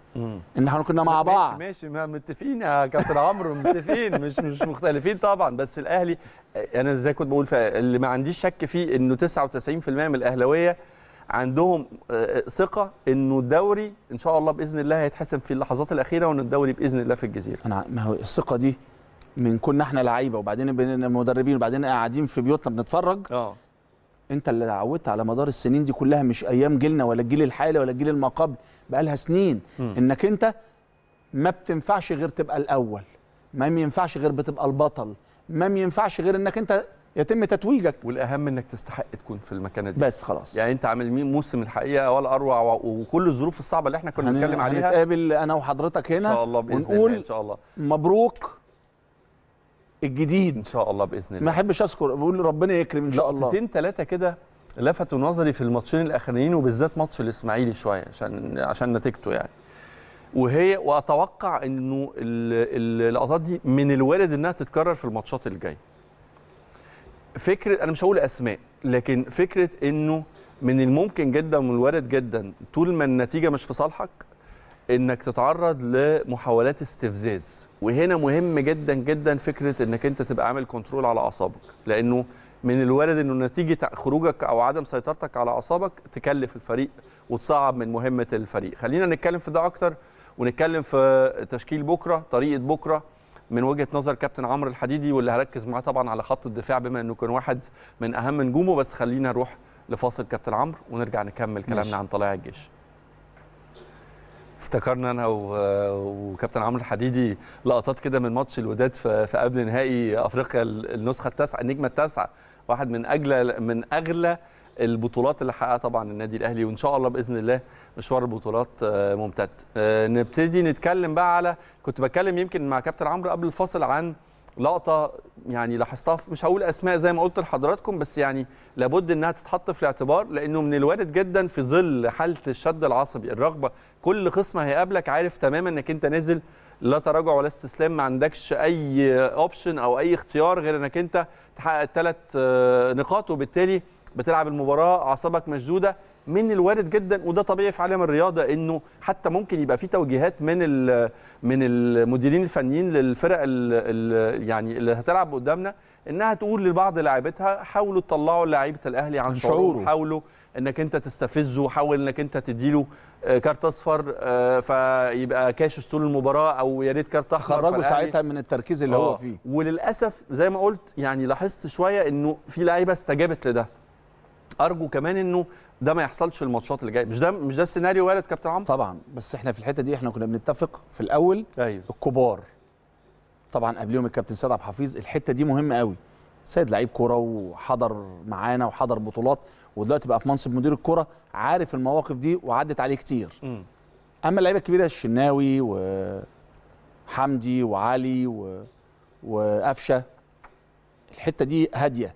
ان احنا كنا مع بعض ماشي ماشي متفقين يا كابتن عمرو متفقين مش مش مختلفين طبعا بس الاهلي انا ازاي كنت بقول اللي ما عنديش شك فيه انه 99% من الاهلاويه عندهم آه، آه، ثقه انه الدوري ان شاء الله باذن الله هيتحسم في اللحظات الاخيره وان الدوري باذن الله في الجزيره انا ما هو الثقه دي من كنا احنا لعيبه وبعدين بين مدربين وبعدين قاعدين في بيوتنا بنتفرج اه انت اللي عودت على مدار السنين دي كلها مش ايام جيلنا ولا الجيل الحالي ولا الجيل ما قبل بقالها سنين م. انك انت ما بتنفعش غير تبقى الاول ما ينفعش غير بتبقى البطل ما ينفعش غير انك انت يتم تتويجك والاهم انك تستحق تكون في المكانه دي بس خلاص يعني انت عامل مين موسم الحقيقه ولا اروع وكل الظروف الصعبه اللي احنا كنا بنتكلم عليها هنتقابل انا وحضرتك هنا ان شاء الله باذن الله ان شاء الله مبروك الجديد ان شاء الله باذن الله ما احبش اذكر بقول ربنا يكرم ان شاء الله نقطتين ثلاثه كده لفتوا نظري في الماتشين الاخرانيين وبالذات ماتش الاسماعيلي شويه عشان عشان نتيجته يعني وهي واتوقع انه اللقطات دي من الوارد انها تتكرر في الماتشات الجايه فكره انا مش هقول اسماء لكن فكره انه من الممكن جدا ومن الوارد جدا طول ما النتيجه مش في صالحك انك تتعرض لمحاولات استفزاز وهنا مهم جدا جدا فكره انك انت تبقى عامل كنترول على اعصابك لانه من الوارد انه نتيجه خروجك او عدم سيطرتك على اعصابك تكلف الفريق وتصعب من مهمه الفريق خلينا نتكلم في ده اكتر ونتكلم في تشكيل بكره طريقه بكره من وجهه نظر كابتن عمرو الحديدي واللي هركز معاه طبعا على خط الدفاع بما انه كان واحد من اهم نجومه بس خلينا نروح لفاصل كابتن عمرو ونرجع نكمل كلامنا عن طلائع الجيش افتكرنا انا وكابتن عمرو الحديدي لقطات كده من ماتش الوداد في قبل نهائي افريقيا النسخه التاسعه النجمه التاسعه واحد من اجلى من اغلى البطولات اللي حققها طبعا النادي الاهلي وان شاء الله باذن الله مشوار البطولات آه، ممتد. آه، نبتدي نتكلم بقى على كنت بتكلم يمكن مع كابتن عمرو قبل الفاصل عن لقطه يعني لاحظتها مش هقول اسماء زي ما قلت لحضراتكم بس يعني لابد انها تتحط في الاعتبار لانه من الوارد جدا في ظل حاله الشد العصبي الرغبه كل خصم هيقابلك عارف تماما انك انت نازل لا تراجع ولا استسلام ما عندكش اي اوبشن او اي اختيار غير انك انت تحقق الثلاث آه، نقاط وبالتالي بتلعب المباراه اعصابك مشدوده من الوارد جدا وده طبيعي في عالم الرياضه انه حتى ممكن يبقى في توجيهات من من المديرين الفنيين للفرق الـ الـ يعني اللي هتلعب قدامنا انها تقول لبعض لاعبتها حاولوا تطلعوا لعيبه الاهلي عن شعوره حاولوا انك انت تستفزه حاول انك انت تديله آه، كارت اصفر آه، فيبقى كاش طول المباراه او يا ريت كارت احمر خرجه ساعتها من التركيز اللي هو آه، فيه وللاسف زي ما قلت يعني لاحظت شويه انه في لعيبه استجابت لده ارجو كمان انه ده ما يحصلش الماتشات اللي جايه مش ده مش ده السيناريو وارد كابتن عمرو طبعا بس احنا في الحته دي احنا كنا بنتفق في الاول أيوه. الكبار طبعا قبليهم الكابتن سيد عبد الحفيظ الحته دي مهمه قوي سيد لعيب كوره وحضر معانا وحضر بطولات ودلوقتي بقى في منصب مدير الكوره عارف المواقف دي وعدت عليه كتير م. اما اللعيبه الكبيره الشناوي وحمدي وعلي و... وقفشه الحته دي هاديه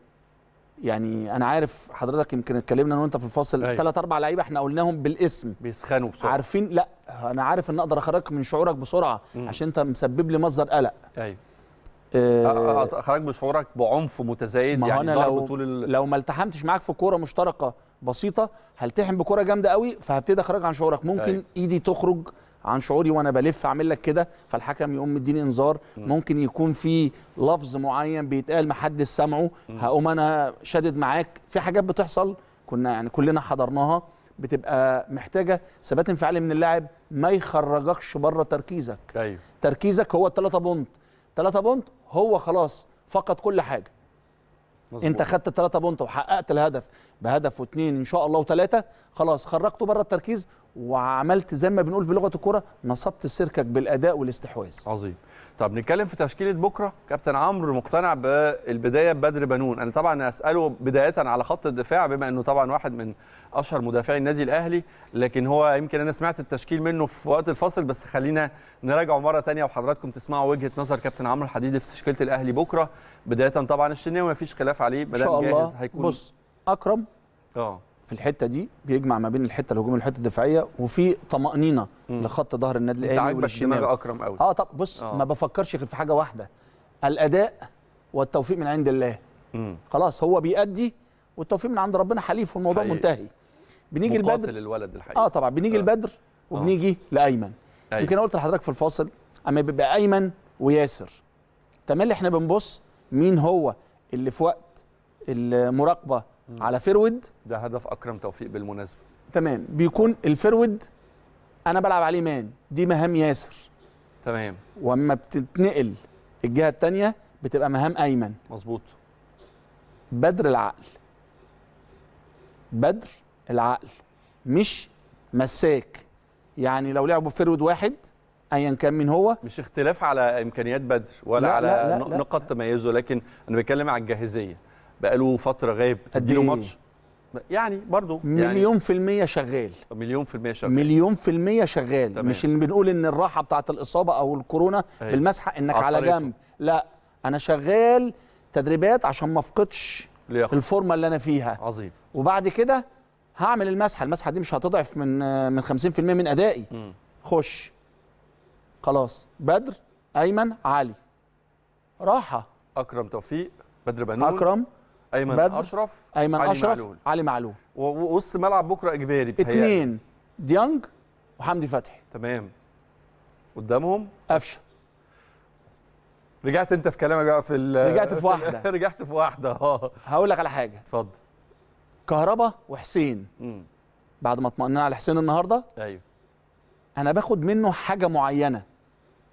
يعني انا عارف حضرتك يمكن اتكلمنا انا وانت في الفاصل ثلاث أيوة. اربع لعيبه احنا قلناهم بالاسم بيسخنوا بسرعه عارفين لا انا عارف ان اقدر اخرجك من شعورك بسرعه مم. عشان انت مسبب لي مصدر قلق ايوه آه من بشعورك بعنف متزايد ما يعني أنا لو طول ال... لو ما التحمتش معاك في كوره مشتركه بسيطه هلتحم بكوره جامده قوي فهبتدي اخرج عن شعورك ممكن أي. أيوة. ايدي تخرج عن شعوري وانا بلف اعمل لك كده فالحكم يقوم مديني انذار ممكن يكون في لفظ معين بيتقال محدش سامعه هقوم انا شادد معاك في حاجات بتحصل كنا يعني كلنا حضرناها بتبقى محتاجه ثبات انفعالي من اللاعب ما يخرجكش بره تركيزك أيوه. تركيزك هو الثلاثه بونت ثلاثه بونت هو خلاص فقد كل حاجه مزبوط. انت خدت ثلاثة بونت وحققت الهدف بهدف واثنين ان شاء الله وثلاثه خلاص خرجته بره التركيز وعملت زي ما بنقول بلغه الكوره نصبت سيركك بالاداء والاستحواذ عظيم طب نتكلم في تشكيله بكره كابتن عمرو مقتنع بالبدايه ببدر بنون انا طبعا اساله بدايه على خط الدفاع بما انه طبعا واحد من اشهر مدافعي النادي الاهلي لكن هو يمكن انا سمعت التشكيل منه في وقت الفاصل بس خلينا نراجعه مره ثانيه وحضراتكم تسمعوا وجهه نظر كابتن عمرو الحديدي في تشكيله الاهلي بكره بدايه طبعا الشناوي مفيش خلاف عليه ما جاهز هيكون بص اكرم اه في الحته دي بيجمع ما بين الحته الهجوميه والحته الدفاعيه وفي طمانينه م. لخط ظهر النادي الاهلي والشمال اكرم قوي اه طب بص أوه. ما بفكرش غير في حاجه واحده الاداء والتوفيق من عند الله م. خلاص هو بيأدي والتوفيق من عند ربنا حليف والموضوع حقيقي. منتهي بنيجي البدر الولد الحقيقي اه طبعا بنيجي آه. البدر وبنيجي آه. لايمن أيوه. يمكن انا قلت لحضرتك في الفاصل اما بيبقى ايمن وياسر تمام احنا بنبص مين هو اللي في وقت المراقبه م. على فيرود ده هدف اكرم توفيق بالمناسبه تمام بيكون الفيرود انا بلعب عليه مان دي مهام ياسر تمام واما بتتنقل الجهه الثانيه بتبقى مهام ايمن مظبوط بدر العقل بدر العقل مش مساك يعني لو لعبوا فرود واحد ايا كان مين هو مش اختلاف على امكانيات بدر ولا لا على لا لا تميزه لكن انا بتكلم على الجاهزيه بقاله فتره غايب تديله إيه؟ ماتش يعني برضه يعني مليون في المية شغال مليون في المية شغال مليون في المية شغال تمام. مش اللي بنقول ان الراحة بتاعت الإصابة أو الكورونا هي. أيوه. بالمسحة انك على جنب لا أنا شغال تدريبات عشان ما افقدش الفورمة اللي أنا فيها عظيم وبعد كده هعمل المسحه المسحه دي مش هتضعف من من 50% من ادائي خش خلاص بدر ايمن علي راحه اكرم توفيق بدر بنون اكرم ايمن بدر اشرف ايمن علي اشرف معلول. علي معلول ووسط ملعب بكره اجباري اثنين ديانج وحمدي فتحي تمام قدامهم قفشه رجعت انت في كلامك بقى في رجعت في واحده <laughs> رجعت في واحده اه هقول لك على حاجه اتفضل كهربا وحسين مم. بعد ما اطمئننا على حسين النهارده ايوه انا باخد منه حاجه معينه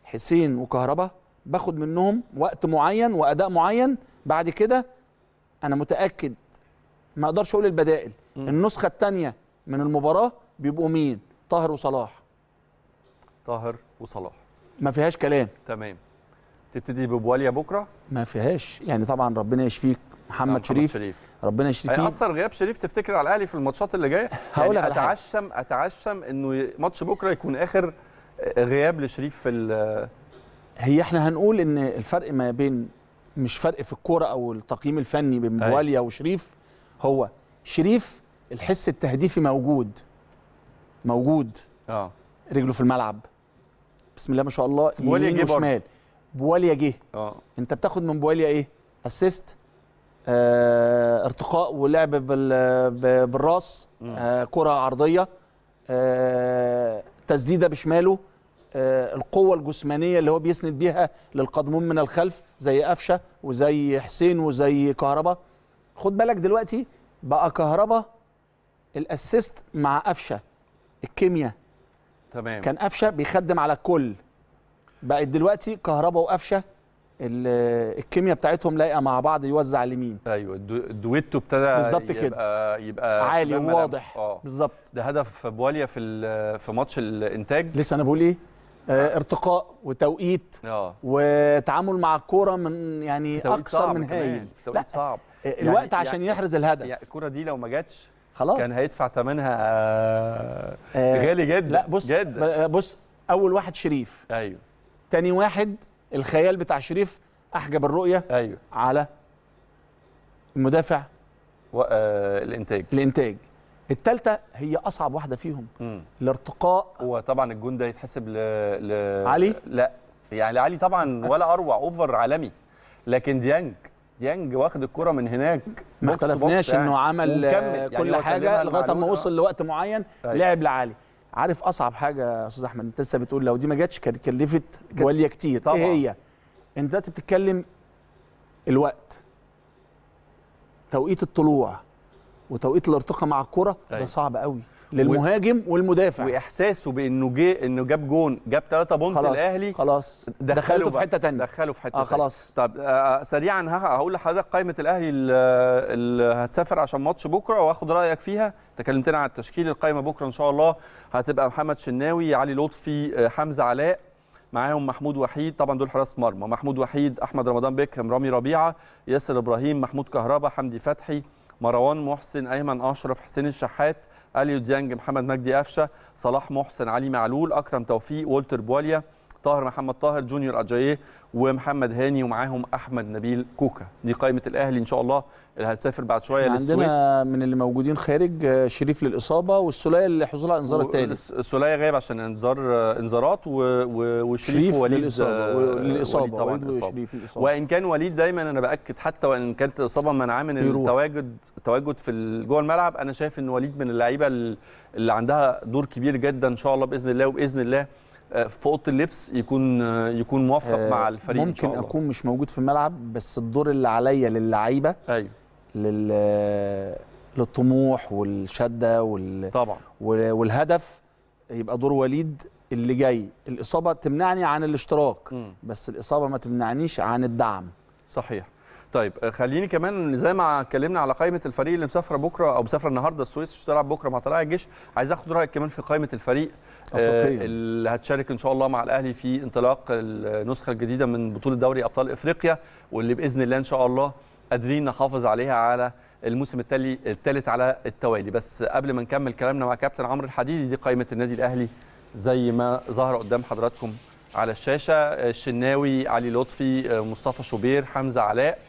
حسين وكهربا باخد منهم وقت معين واداء معين بعد كده انا متاكد ما اقدرش اقول البدائل مم. النسخه الثانيه من المباراه بيبقوا مين طاهر وصلاح طاهر وصلاح ما فيهاش كلام تمام تبتدي ببواليا بكره ما فيهاش يعني طبعا ربنا يشفيك محمد شريف, شريف ربنا يشفيه هيأثر غياب شريف تفتكر على الاهلي في الماتشات اللي جايه؟ <laughs> يعني هقول يعني اتعشم اتعشم انه ماتش بكره يكون اخر غياب لشريف في هي احنا هنقول ان الفرق ما بين مش فرق في الكوره او التقييم الفني بين بواليا أيوه. وشريف هو شريف الحس التهديفي موجود موجود اه رجله في الملعب بسم الله ما شاء الله يمين وشمال بواليا جه اه انت بتاخد من بواليا ايه؟ اسيست آه، ارتقاء ولعب بالراس آه، كره عرضيه آه، تسديده بشماله القوة الجسمانية اللي هو بيسند بيها للقدمون من الخلف زي قفشة وزي حسين وزي كهربا خد بالك دلوقتي بقى كهربا الاسيست مع قفشة الكيمياء تمام كان قفشة بيخدم على الكل بقت دلوقتي كهربا وقفشة الكيمياء بتاعتهم لايقه مع بعض يوزع لمين ايوه الدويتو ابتدى بالظبط كده يبقى, يبقى عالي وواضح آه. بالظبط ده هدف بواليا في في ماتش الانتاج لسه انا بقول ايه آه،, آه ارتقاء وتوقيت آه. وتعامل مع الكوره من يعني اكثر من هايل توقيت صعب آه، يعني الوقت يعني عشان يحرز الهدف يعني الكوره دي لو ما جاتش خلاص كان هيدفع ثمنها آه غالي جدا لا بص جدا. بص اول واحد شريف ايوه تاني واحد الخيال بتاع شريف احجب الرؤيه ايوه على المدافع و... آه الانتاج الانتاج الثالثه هي اصعب واحده فيهم مم. الارتقاء وطبعا الجون ده يتحسب ل... ل... علي لا يعني علي طبعا ولا اروع اوفر عالمي لكن ديانج ديانج واخد الكره من هناك ما اختلفناش يعني. انه عمل يعني كل حاجه لغايه ما وصل لوقت معين أيوة. لعب لعلي عارف اصعب حاجه يا استاذ احمد انت لسه بتقول لو دي ما جاتش كانت كلفت جواليه كتير إيه طبعا. ايه هي انت دلوقتي بتتكلم الوقت توقيت الطلوع وتوقيت الارتقاء مع الكره ده أيوة. صعب قوي للمهاجم والمدافع واحساسه بانه جه انه جاب جون جاب ثلاثة بونت الاهلي خلاص دخلته, دخلته في حته ثانيه دخله في حته آه خلاص تانية. طب آه, آه، سريعا هقول لحضرتك قائمه الاهلي اللي هتسافر عشان ماتش بكره واخد رايك فيها تكلمتنا عن التشكيل القائمه بكره ان شاء الله هتبقى محمد شناوي علي لطفي آه، حمزه علاء معاهم محمود وحيد طبعا دول حراس مرمى محمود وحيد احمد رمضان بيكهام رامي ربيعه ياسر ابراهيم محمود كهربا حمدي فتحي مروان محسن ايمن اشرف حسين الشحات اليو ديانج محمد مجدي قفشه صلاح محسن علي معلول اكرم توفيق والتر بواليا طاهر محمد طاهر جونيور اجاييه ومحمد هاني ومعاهم احمد نبيل كوكا دي قائمه الاهلي ان شاء الله اللي هتسافر بعد شويه للسويس عندنا من اللي موجودين خارج آه، شريف للاصابه والسوليه اللي حصلها انذار التالي السوليه غايب عشان انذار آه، انذارات وشريف وليد للاصابه آه، للاصابه وليد وشريف للاصابه وان كان وليد دايما انا باكد حتى وان كانت الاصابه منعاه من التواجد التواجد في جوه الملعب انا شايف ان وليد من اللعيبه اللي عندها دور كبير جدا ان شاء الله باذن الله وباذن الله في اوضه اللبس يكون يكون موفق مع الفريق ممكن إن شاء الله. اكون مش موجود في الملعب بس الدور اللي عليا للعيبه ايوه لل للطموح والشده وال... طبعا والهدف يبقى دور وليد اللي جاي الاصابه تمنعني عن الاشتراك م. بس الاصابه ما تمنعنيش عن الدعم صحيح طيب آه، خليني كمان زي ما اتكلمنا على قائمه الفريق اللي مسافره بكره او مسافره النهارده السويس مش تلعب بكره مع طلائع الجيش عايز اخد رايك كمان في قائمه الفريق آه، أفريقيا. اللي هتشارك ان شاء الله مع الاهلي في انطلاق النسخه الجديده من بطوله دوري ابطال افريقيا واللي باذن الله ان شاء الله قادرين نحافظ عليها على الموسم التالي الثالث على التوالي بس قبل ما نكمل كلامنا مع كابتن عمرو الحديدي دي قائمه النادي الاهلي زي ما ظهر قدام حضراتكم على الشاشه الشناوي علي لطفي مصطفى شوبير حمزه علاء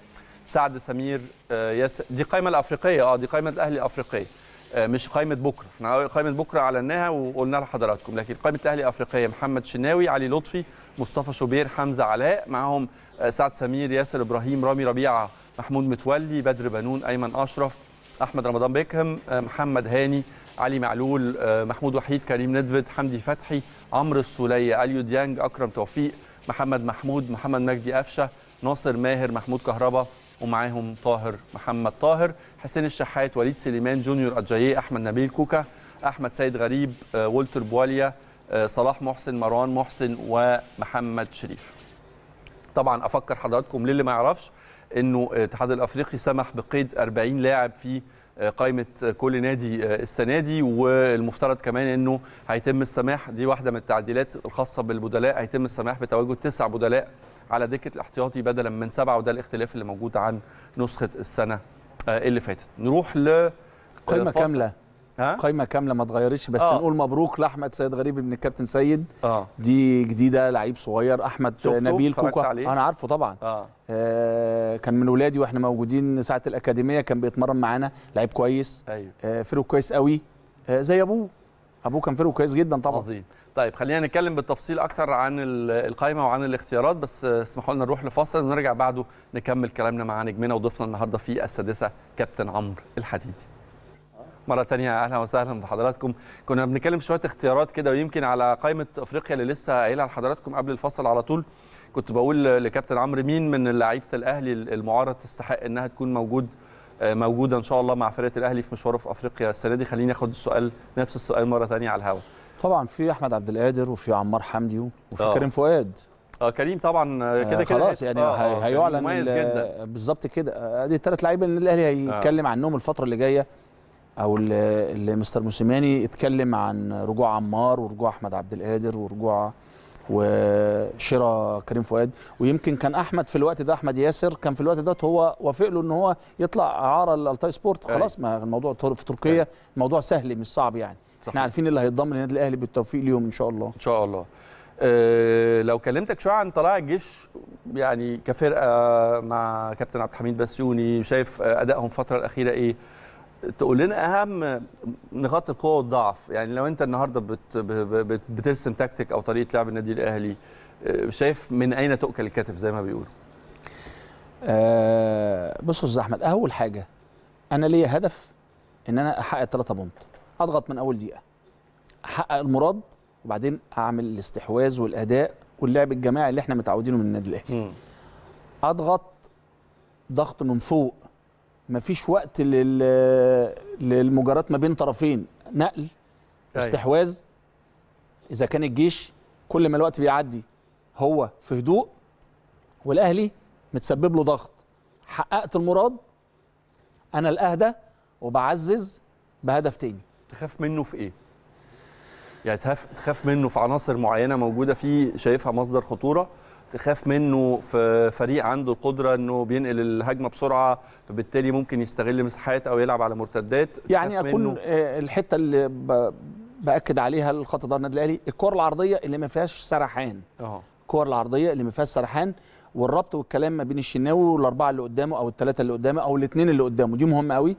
سعد سمير آه، ياسر دي قائمه الافريقيه اه دي قائمه الاهلي الافريقيه آه، مش قائمه بكره احنا قائمه بكره اعلناها وقلنا لحضراتكم لكن قائمه الاهلي الافريقيه محمد شناوي علي لطفي مصطفى شوبير حمزه علاء معاهم آه، سعد سمير ياسر ابراهيم رامي ربيعه محمود متولي بدر بنون ايمن اشرف احمد رمضان بيكهم آه، محمد هاني علي معلول آه، محمود وحيد كريم ندفد حمدي فتحي عمرو السوليه اليو ديانج اكرم توفيق محمد محمود محمد مجدي قفشه ناصر ماهر محمود كهربا ومعاهم طاهر محمد طاهر حسين الشحات وليد سليمان جونيور اجاييه احمد نبيل كوكا احمد سيد غريب آه، ولتر بواليا صلاح محسن مروان محسن ومحمد شريف طبعا افكر حضراتكم للي ما يعرفش انه الاتحاد الافريقي سمح بقيد 40 لاعب في آه، قائمه آه، كل نادي آه، السنه دي والمفترض كمان انه هيتم السماح دي واحده من التعديلات الخاصه بالبدلاء هيتم السماح بتواجد تسع بدلاء على دكه الاحتياطي بدلا من سبعه وده الاختلاف اللي موجود عن نسخه السنه اللي فاتت نروح ل قائمه كامله قايمه كامله ما اتغيرتش بس آه. نقول مبروك لاحمد سيد غريب ابن الكابتن سيد آه. دي جديده لعيب صغير احمد نبيل كوكا عليه؟ انا عارفه طبعا آه. آه كان من ولادي واحنا موجودين ساعه الاكاديميه كان بيتمرن معانا لعيب كويس أيوه. آه فرق كويس قوي آه زي ابوه ابوه كان فرق كويس جدا طبعا عظيم طيب خلينا نتكلم بالتفصيل اكتر عن القائمه وعن الاختيارات بس اسمحوا لنا نروح لفاصل ونرجع بعده نكمل كلامنا مع نجمنا وضيفنا النهارده في السادسه كابتن عمرو الحديدي مرة تانية أهلا وسهلا بحضراتكم كنا بنتكلم شوية اختيارات كده ويمكن على قائمة أفريقيا اللي لسه قايلها لحضراتكم قبل الفصل على طول كنت بقول لكابتن عمرو مين من لعيبة الأهلي المعارض تستحق إنها تكون موجود آه، موجودة إن شاء الله مع فرقة الأهلي في مشواره في أفريقيا السنة دي خليني آخد السؤال نفس السؤال مرة تانية على الهواء طبعا في أحمد عبد القادر وفي عمار حمدي وفي أوه. كريم فؤاد اه كريم طبعا آه، كده آه، كده خلاص يعني آه هيعلن بالظبط كده ادي الثلاث لعيبه اللي الاهلي هيتكلم آه. عنهم الفتره اللي جايه او اللي مستر موسيماني اتكلم عن رجوع عمار ورجوع احمد عبد القادر ورجوع وشراء كريم فؤاد ويمكن كان احمد في الوقت ده احمد ياسر كان في الوقت ده هو وافق له ان هو يطلع اعاره للالتاي سبورت خلاص ما الموضوع في تركيا الموضوع سهل مش صعب يعني صحيح. احنا عارفين إيه اللي هيتضم للنادي الاهلي بالتوفيق ليهم ان شاء الله ان شاء الله أه لو كلمتك شويه عن طلائع الجيش يعني كفرقه مع كابتن عبد الحميد بسيوني شايف آه، ادائهم الفتره الاخيره ايه تقول لنا اهم نقاط القوه والضعف يعني لو انت النهارده بت بت بترسم تكتيك او طريقه لعب النادي الاهلي آه، شايف من اين تؤكل الكتف زي ما بيقولوا آه بصوا يا احمد اول حاجه انا ليا هدف ان انا احقق 3 بونت اضغط من اول دقيقه احقق المراد وبعدين اعمل الاستحواذ والاداء واللعب الجماعي اللي احنا متعودينه من النادي الاهلي اضغط ضغط من فوق مفيش وقت للمجارات ما بين طرفين نقل أيوه. استحواذ اذا كان الجيش كل ما الوقت بيعدي هو في هدوء والاهلي متسبب له ضغط حققت المراد انا الاهدى وبعزز بهدف تاني تخاف منه في ايه يعني تخاف تخاف منه في عناصر معينه موجوده فيه شايفها مصدر خطوره تخاف منه في فريق عنده القدره انه بينقل الهجمه بسرعه فبالتالي ممكن يستغل مساحات او يلعب على مرتدات يعني اكون آه، الحته اللي باكد عليها الخط ده النادي الاهلي الكور العرضيه اللي ما فيهاش سرحان اه الكور العرضيه اللي ما فيهاش سرحان والربط والكلام ما بين الشناوي والاربعه اللي قدامه او الثلاثه اللي قدامه او الاثنين اللي قدامه دي مهمه قوي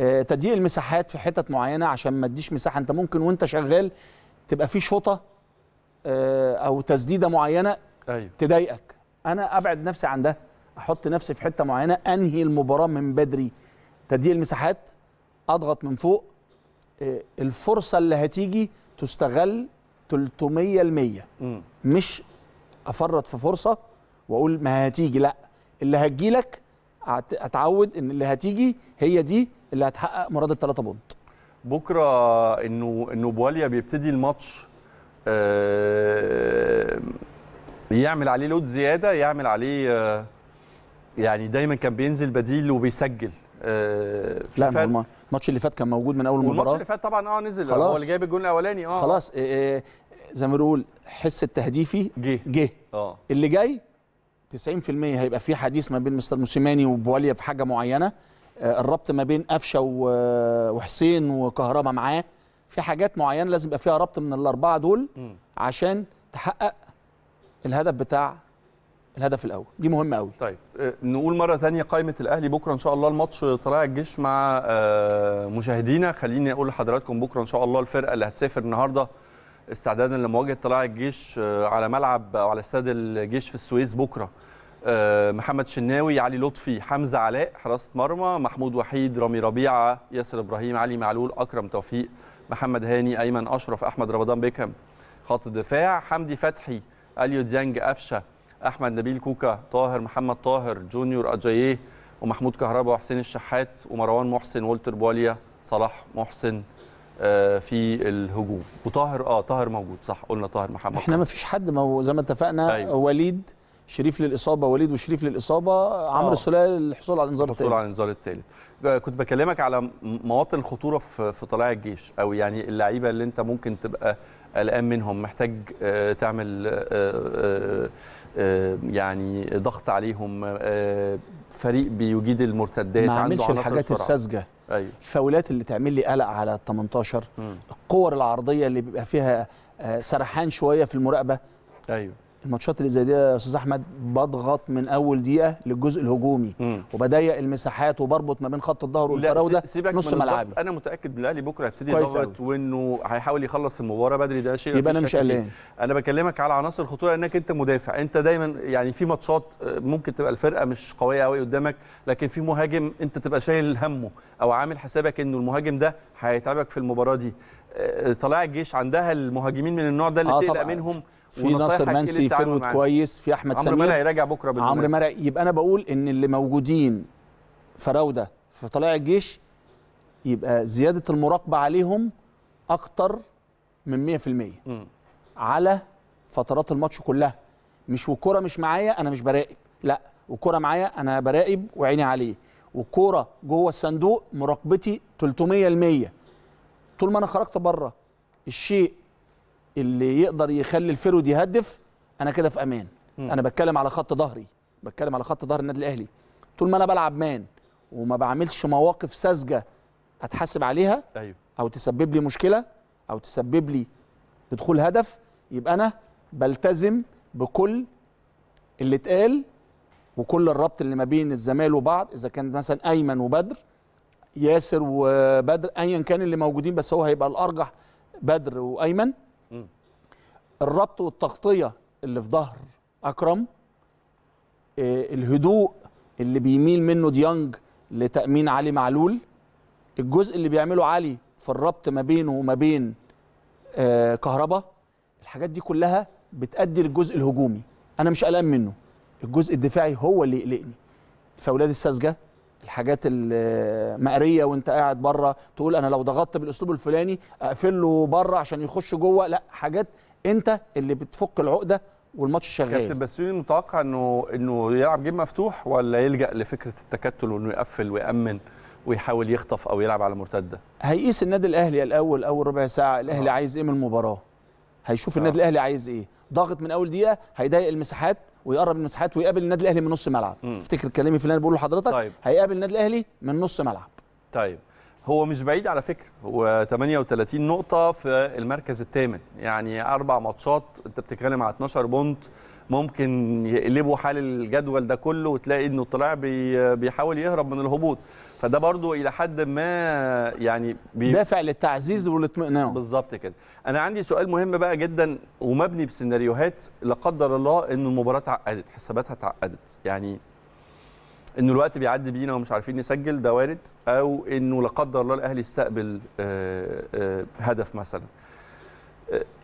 آه تضييق المساحات في حتت معينه عشان ما تديش مساحه انت ممكن وانت شغال تبقى في شوطه آه او تسديده معينه أيوة. تضايقك انا ابعد نفسي عن ده احط نفسي في حته معينه انهي المباراه من بدري تضييق المساحات اضغط من فوق آه، الفرصه اللي هتيجي تستغل 300 ل 100 مش افرط في فرصه واقول ما هتيجي لا اللي هتجي لك اتعود ان اللي هتيجي هي دي اللي هتحقق مراد الثلاثه بونت بكره انه انه بواليا بيبتدي الماتش أه يعمل عليه لود زياده يعمل عليه آه، يعني دايما كان بينزل بديل وبيسجل آه، لا الماتش اللي فات كان موجود من اول المباراه الماتش اللي فات طبعا اه نزل خلاص. هو اللي جايب الجون الاولاني اه خلاص إيه, إيه،, إيه، زي ما بنقول حس التهديفي جه جه آه. اللي جاي 90% هيبقى في حديث ما بين مستر موسيماني وبواليا في حاجه معينه الربط ما بين قفشه وحسين وكهربا معاه في حاجات معينه لازم يبقى فيها ربط من الاربعه دول عشان تحقق الهدف بتاع الهدف الاول دي مهمه قوي طيب آه، نقول مره ثانيه قائمه الاهلي بكره ان شاء الله الماتش طلائع الجيش مع آه، مشاهدينا خليني اقول لحضراتكم بكره ان شاء الله الفرقه اللي هتسافر النهارده استعدادا لمواجهه طلائع الجيش آه، على ملعب او على استاد الجيش في السويس بكره محمد شناوي علي لطفي حمزه علاء حراسه مرمى محمود وحيد رامي ربيعه ياسر ابراهيم علي معلول اكرم توفيق محمد هاني ايمن اشرف احمد رمضان بيكم خط الدفاع حمدي فتحي اليو ديانج قفشه احمد نبيل كوكا طاهر محمد طاهر جونيور اجاييه ومحمود كهربا وحسين الشحات ومروان محسن والتر بواليا صلاح محسن آه، في الهجوم وطاهر اه طاهر موجود صح قلنا طاهر محمد احنا ما فيش حد ما زي ما اتفقنا أيوة. وليد شريف للاصابه وليد وشريف للاصابه عمرو السلال آه. الحصول على الانذار الثالث الحصول على الانذار الثالث آه، كنت بكلمك على مواطن الخطوره في طلائع الجيش او يعني اللعيبه اللي انت ممكن تبقى قلقان منهم محتاج آه، تعمل آه، آه، يعني ضغط عليهم فريق بيجيد المرتدات ما عملش الحاجات الساذجه أيوة. الفاولات اللي تعمل لي قلق على ال 18 الكور العرضيه اللي بيبقى فيها سرحان شويه في المراقبه ايوه الماتشات اللي زي دي يا استاذ احمد بضغط من اول دقيقه للجزء الهجومي وبضيق المساحات وبربط ما بين خط الظهر والفراوده نص ملعبي انا متاكد ان الاهلي بكره هيبتدي يضغط وانه هيحاول يخلص المباراه بدري ده شيء يبقى انا مش قلقان انا بكلمك على عناصر الخطوره انك انت مدافع انت دايما يعني في ماتشات آه، ممكن تبقى الفرقه مش قويه قوي قدامك لكن في مهاجم انت تبقى شايل همه او عامل حسابك انه المهاجم ده هيتعبك في المباراه دي آه، طلائع الجيش عندها المهاجمين من النوع ده اللي آه تقلق منهم في ناصر منسي فيرود كويس في احمد سمير عمرو مرعي راجع بكره بالمناسبه عمرو مرعي يبقى انا بقول ان اللي موجودين فراوده في طلائع الجيش يبقى زياده المراقبه عليهم اكتر من 100% م. على فترات الماتش كلها مش والكوره مش معايا انا مش براقب لا والكوره معايا انا براقب وعيني عليه والكوره جوه الصندوق مراقبتي 300% طول ما انا خرجت بره الشيء اللي يقدر يخلي الفيرود يهدف انا كده في امان م. انا بتكلم على خط ظهري بتكلم على خط ظهر النادي الاهلي طول ما انا بلعب مان وما بعملش مواقف ساذجه اتحاسب عليها أيوه. او تسبب لي مشكله او تسبب لي بدخول هدف يبقى انا بلتزم بكل اللي اتقال وكل الربط اللي ما بين الزمال وبعض اذا كان مثلا ايمن وبدر ياسر وبدر ايا كان اللي موجودين بس هو هيبقى الارجح بدر وايمن الربط والتغطيه اللي في ظهر اكرم آه، الهدوء اللي بيميل منه ديانج لتامين علي معلول الجزء اللي بيعمله علي في الربط ما بينه وما بين آه كهربا الحاجات دي كلها بتأدي للجزء الهجومي انا مش قلقان منه الجزء الدفاعي هو اللي يقلقني فاولاد الساذجه الحاجات المقريه وانت قاعد بره تقول انا لو ضغطت بالاسلوب الفلاني اقفل له بره عشان يخش جوه لا حاجات انت اللي بتفك العقده والماتش شغال كابتن بسيوني متوقع انه انه يلعب جيم مفتوح ولا يلجا لفكره التكتل وانه يقفل ويامن ويحاول يخطف او يلعب على مرتده هيقيس النادي الاهلي الاول اول ربع ساعه الاهلي آه. عايز ايه من المباراه هيشوف آه. النادي الاهلي عايز ايه ضاغط من اول دقيقه هيضيق المساحات ويقرب المساحات ويقابل النادي الاهلي من نص ملعب افتكر كلامي في اللي انا بقوله لحضرتك طيب. هيقابل النادي الاهلي من نص ملعب طيب هو مش بعيد على فكره هو 38 نقطه في المركز الثامن يعني اربع ماتشات انت بتتكلم على 12 بونت ممكن يقلبوا حال الجدول ده كله وتلاقي انه طلع بيحاول يهرب من الهبوط فده برضو الى حد ما يعني بي... دافع للتعزيز والاطمئنان بالظبط كده انا عندي سؤال مهم بقى جدا ومبني بسيناريوهات لا قدر الله ان المباراه اتعقدت حساباتها اتعقدت يعني ان الوقت بيعدي بينا ومش عارفين نسجل ده وارد او انه لا قدر الله الاهلي استقبل آه، آه، هدف مثلا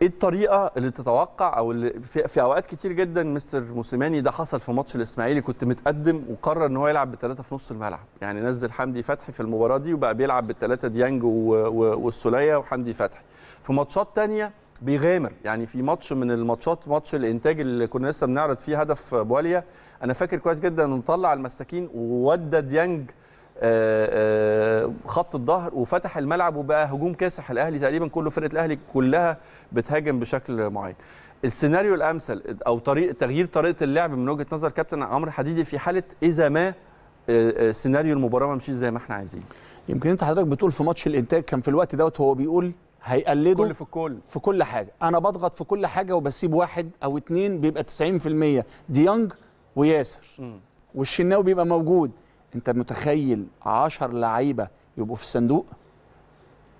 ايه الطريقه اللي تتوقع او اللي في, في اوقات كتير جدا مستر موسيماني ده حصل في ماتش الاسماعيلي كنت متقدم وقرر ان هو يلعب بثلاثه في نص الملعب يعني نزل حمدي فتحي في المباراه دي وبقى بيلعب بالثلاثه ديانج والسوليه وحمدي فتحي في ماتشات تانية بيغامر يعني في ماتش من الماتشات ماتش الانتاج اللي كنا لسه بنعرض فيه هدف بواليا انا فاكر كويس جدا انه طلع المساكين وودى ديانج آه، آه، خط الظهر وفتح الملعب وبقى هجوم كاسح الاهلي تقريبا كل فرقه الاهلي كلها بتهاجم بشكل معين السيناريو الامثل او طريق تغيير طريقه اللعب من وجهه نظر كابتن عمرو حديدي في حاله اذا ما آه، سيناريو المباراه ما مشيش زي ما احنا عايزين يمكن انت حضرتك بتقول في ماتش الانتاج كان في الوقت دوت هو بيقول هيقلده كل في الكل في كل حاجه انا بضغط في كل حاجه وبسيب واحد او اتنين بيبقى 90% ديانج وياسر والشناوي بيبقى موجود انت متخيل 10 لعيبه يبقوا في الصندوق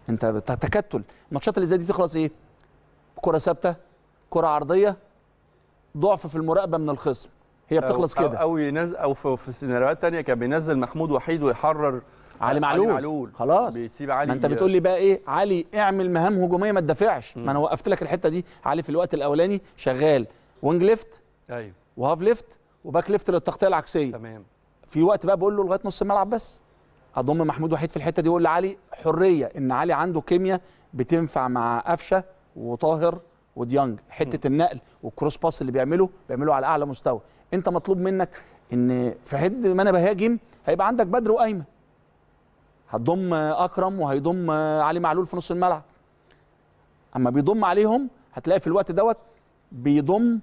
انت تكتل الماتشات اللي زي دي تخلص ايه كره ثابته كره عرضيه ضعف في المراقبه من الخصم هي بتخلص كده او ينزل او في, سيناريوهات ثانيه كان بينزل محمود وحيد ويحرر علي معلول, علي معلول. خلاص بيسيب علي ما انت بتقول لي بقى ايه علي اعمل مهام هجوميه ما تدافعش ما انا وقفت لك الحته دي علي في الوقت الاولاني شغال وينج ليفت ايوه وهاف ليفت وباك ليفت للتغطيه العكسيه تمام في وقت بقى بقول له لغايه نص الملعب بس اضم محمود وحيد في الحته دي واقول لعلي حريه ان علي عنده كيمياء بتنفع مع قفشه وطاهر وديانج حته النقل والكروس باس اللي بيعمله بيعمله على اعلى مستوى انت مطلوب منك ان في حد ما انا بهاجم هيبقى عندك بدر وايمن هتضم اكرم وهيضم علي معلول في نص الملعب اما بيضم عليهم هتلاقي في الوقت دوت بيضم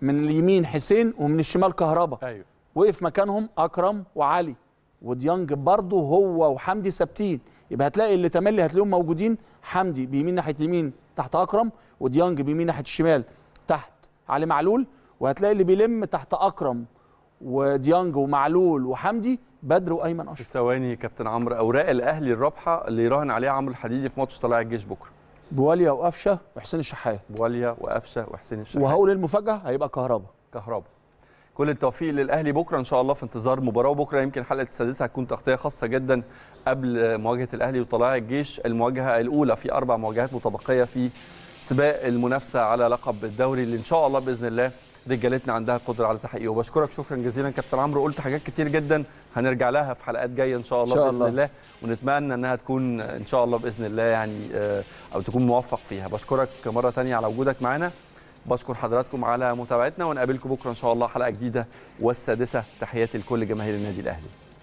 من اليمين حسين ومن الشمال كهربا ايوه وقف مكانهم اكرم وعلي وديانج برضه هو وحمدي ثابتين يبقى هتلاقي اللي تملي هتلاقيهم موجودين حمدي بيمين ناحيه اليمين تحت اكرم وديانج بيمين ناحيه الشمال تحت علي معلول وهتلاقي اللي بيلم تحت اكرم وديانج ومعلول وحمدي بدر وايمن اشرف ثواني كابتن عمرو اوراق الاهلي الرابحه اللي يراهن عليها عمرو الحديدي في ماتش طلائع الجيش بكره بواليا وقفشه وحسين الشحات بواليا وقفشه وحسين الشحات وهقول المفاجاه هيبقى كهربا كهربا كل التوفيق للاهلي بكره ان شاء الله في انتظار مباراه وبكره يمكن حلقه السادسه هتكون تغطيه خاصه جدا قبل مواجهه الاهلي وطلائع الجيش المواجهه الاولى في اربع مواجهات متبقيه في سباق المنافسه على لقب الدوري اللي ان شاء الله باذن الله رجالتنا عندها القدره على تحقيقه وبشكرك شكرا جزيلا كابتن عمرو قلت حاجات كتير جدا هنرجع لها في حلقات جايه ان شاء الله باذن الله. الله ونتمنى انها تكون ان شاء الله باذن الله يعني آه، او تكون موفق فيها بشكرك مره ثانيه على وجودك معانا بشكر حضراتكم على متابعتنا ونقابلكم بكره ان شاء الله حلقه جديده والسادسه تحياتي لكل جماهير النادي الاهلي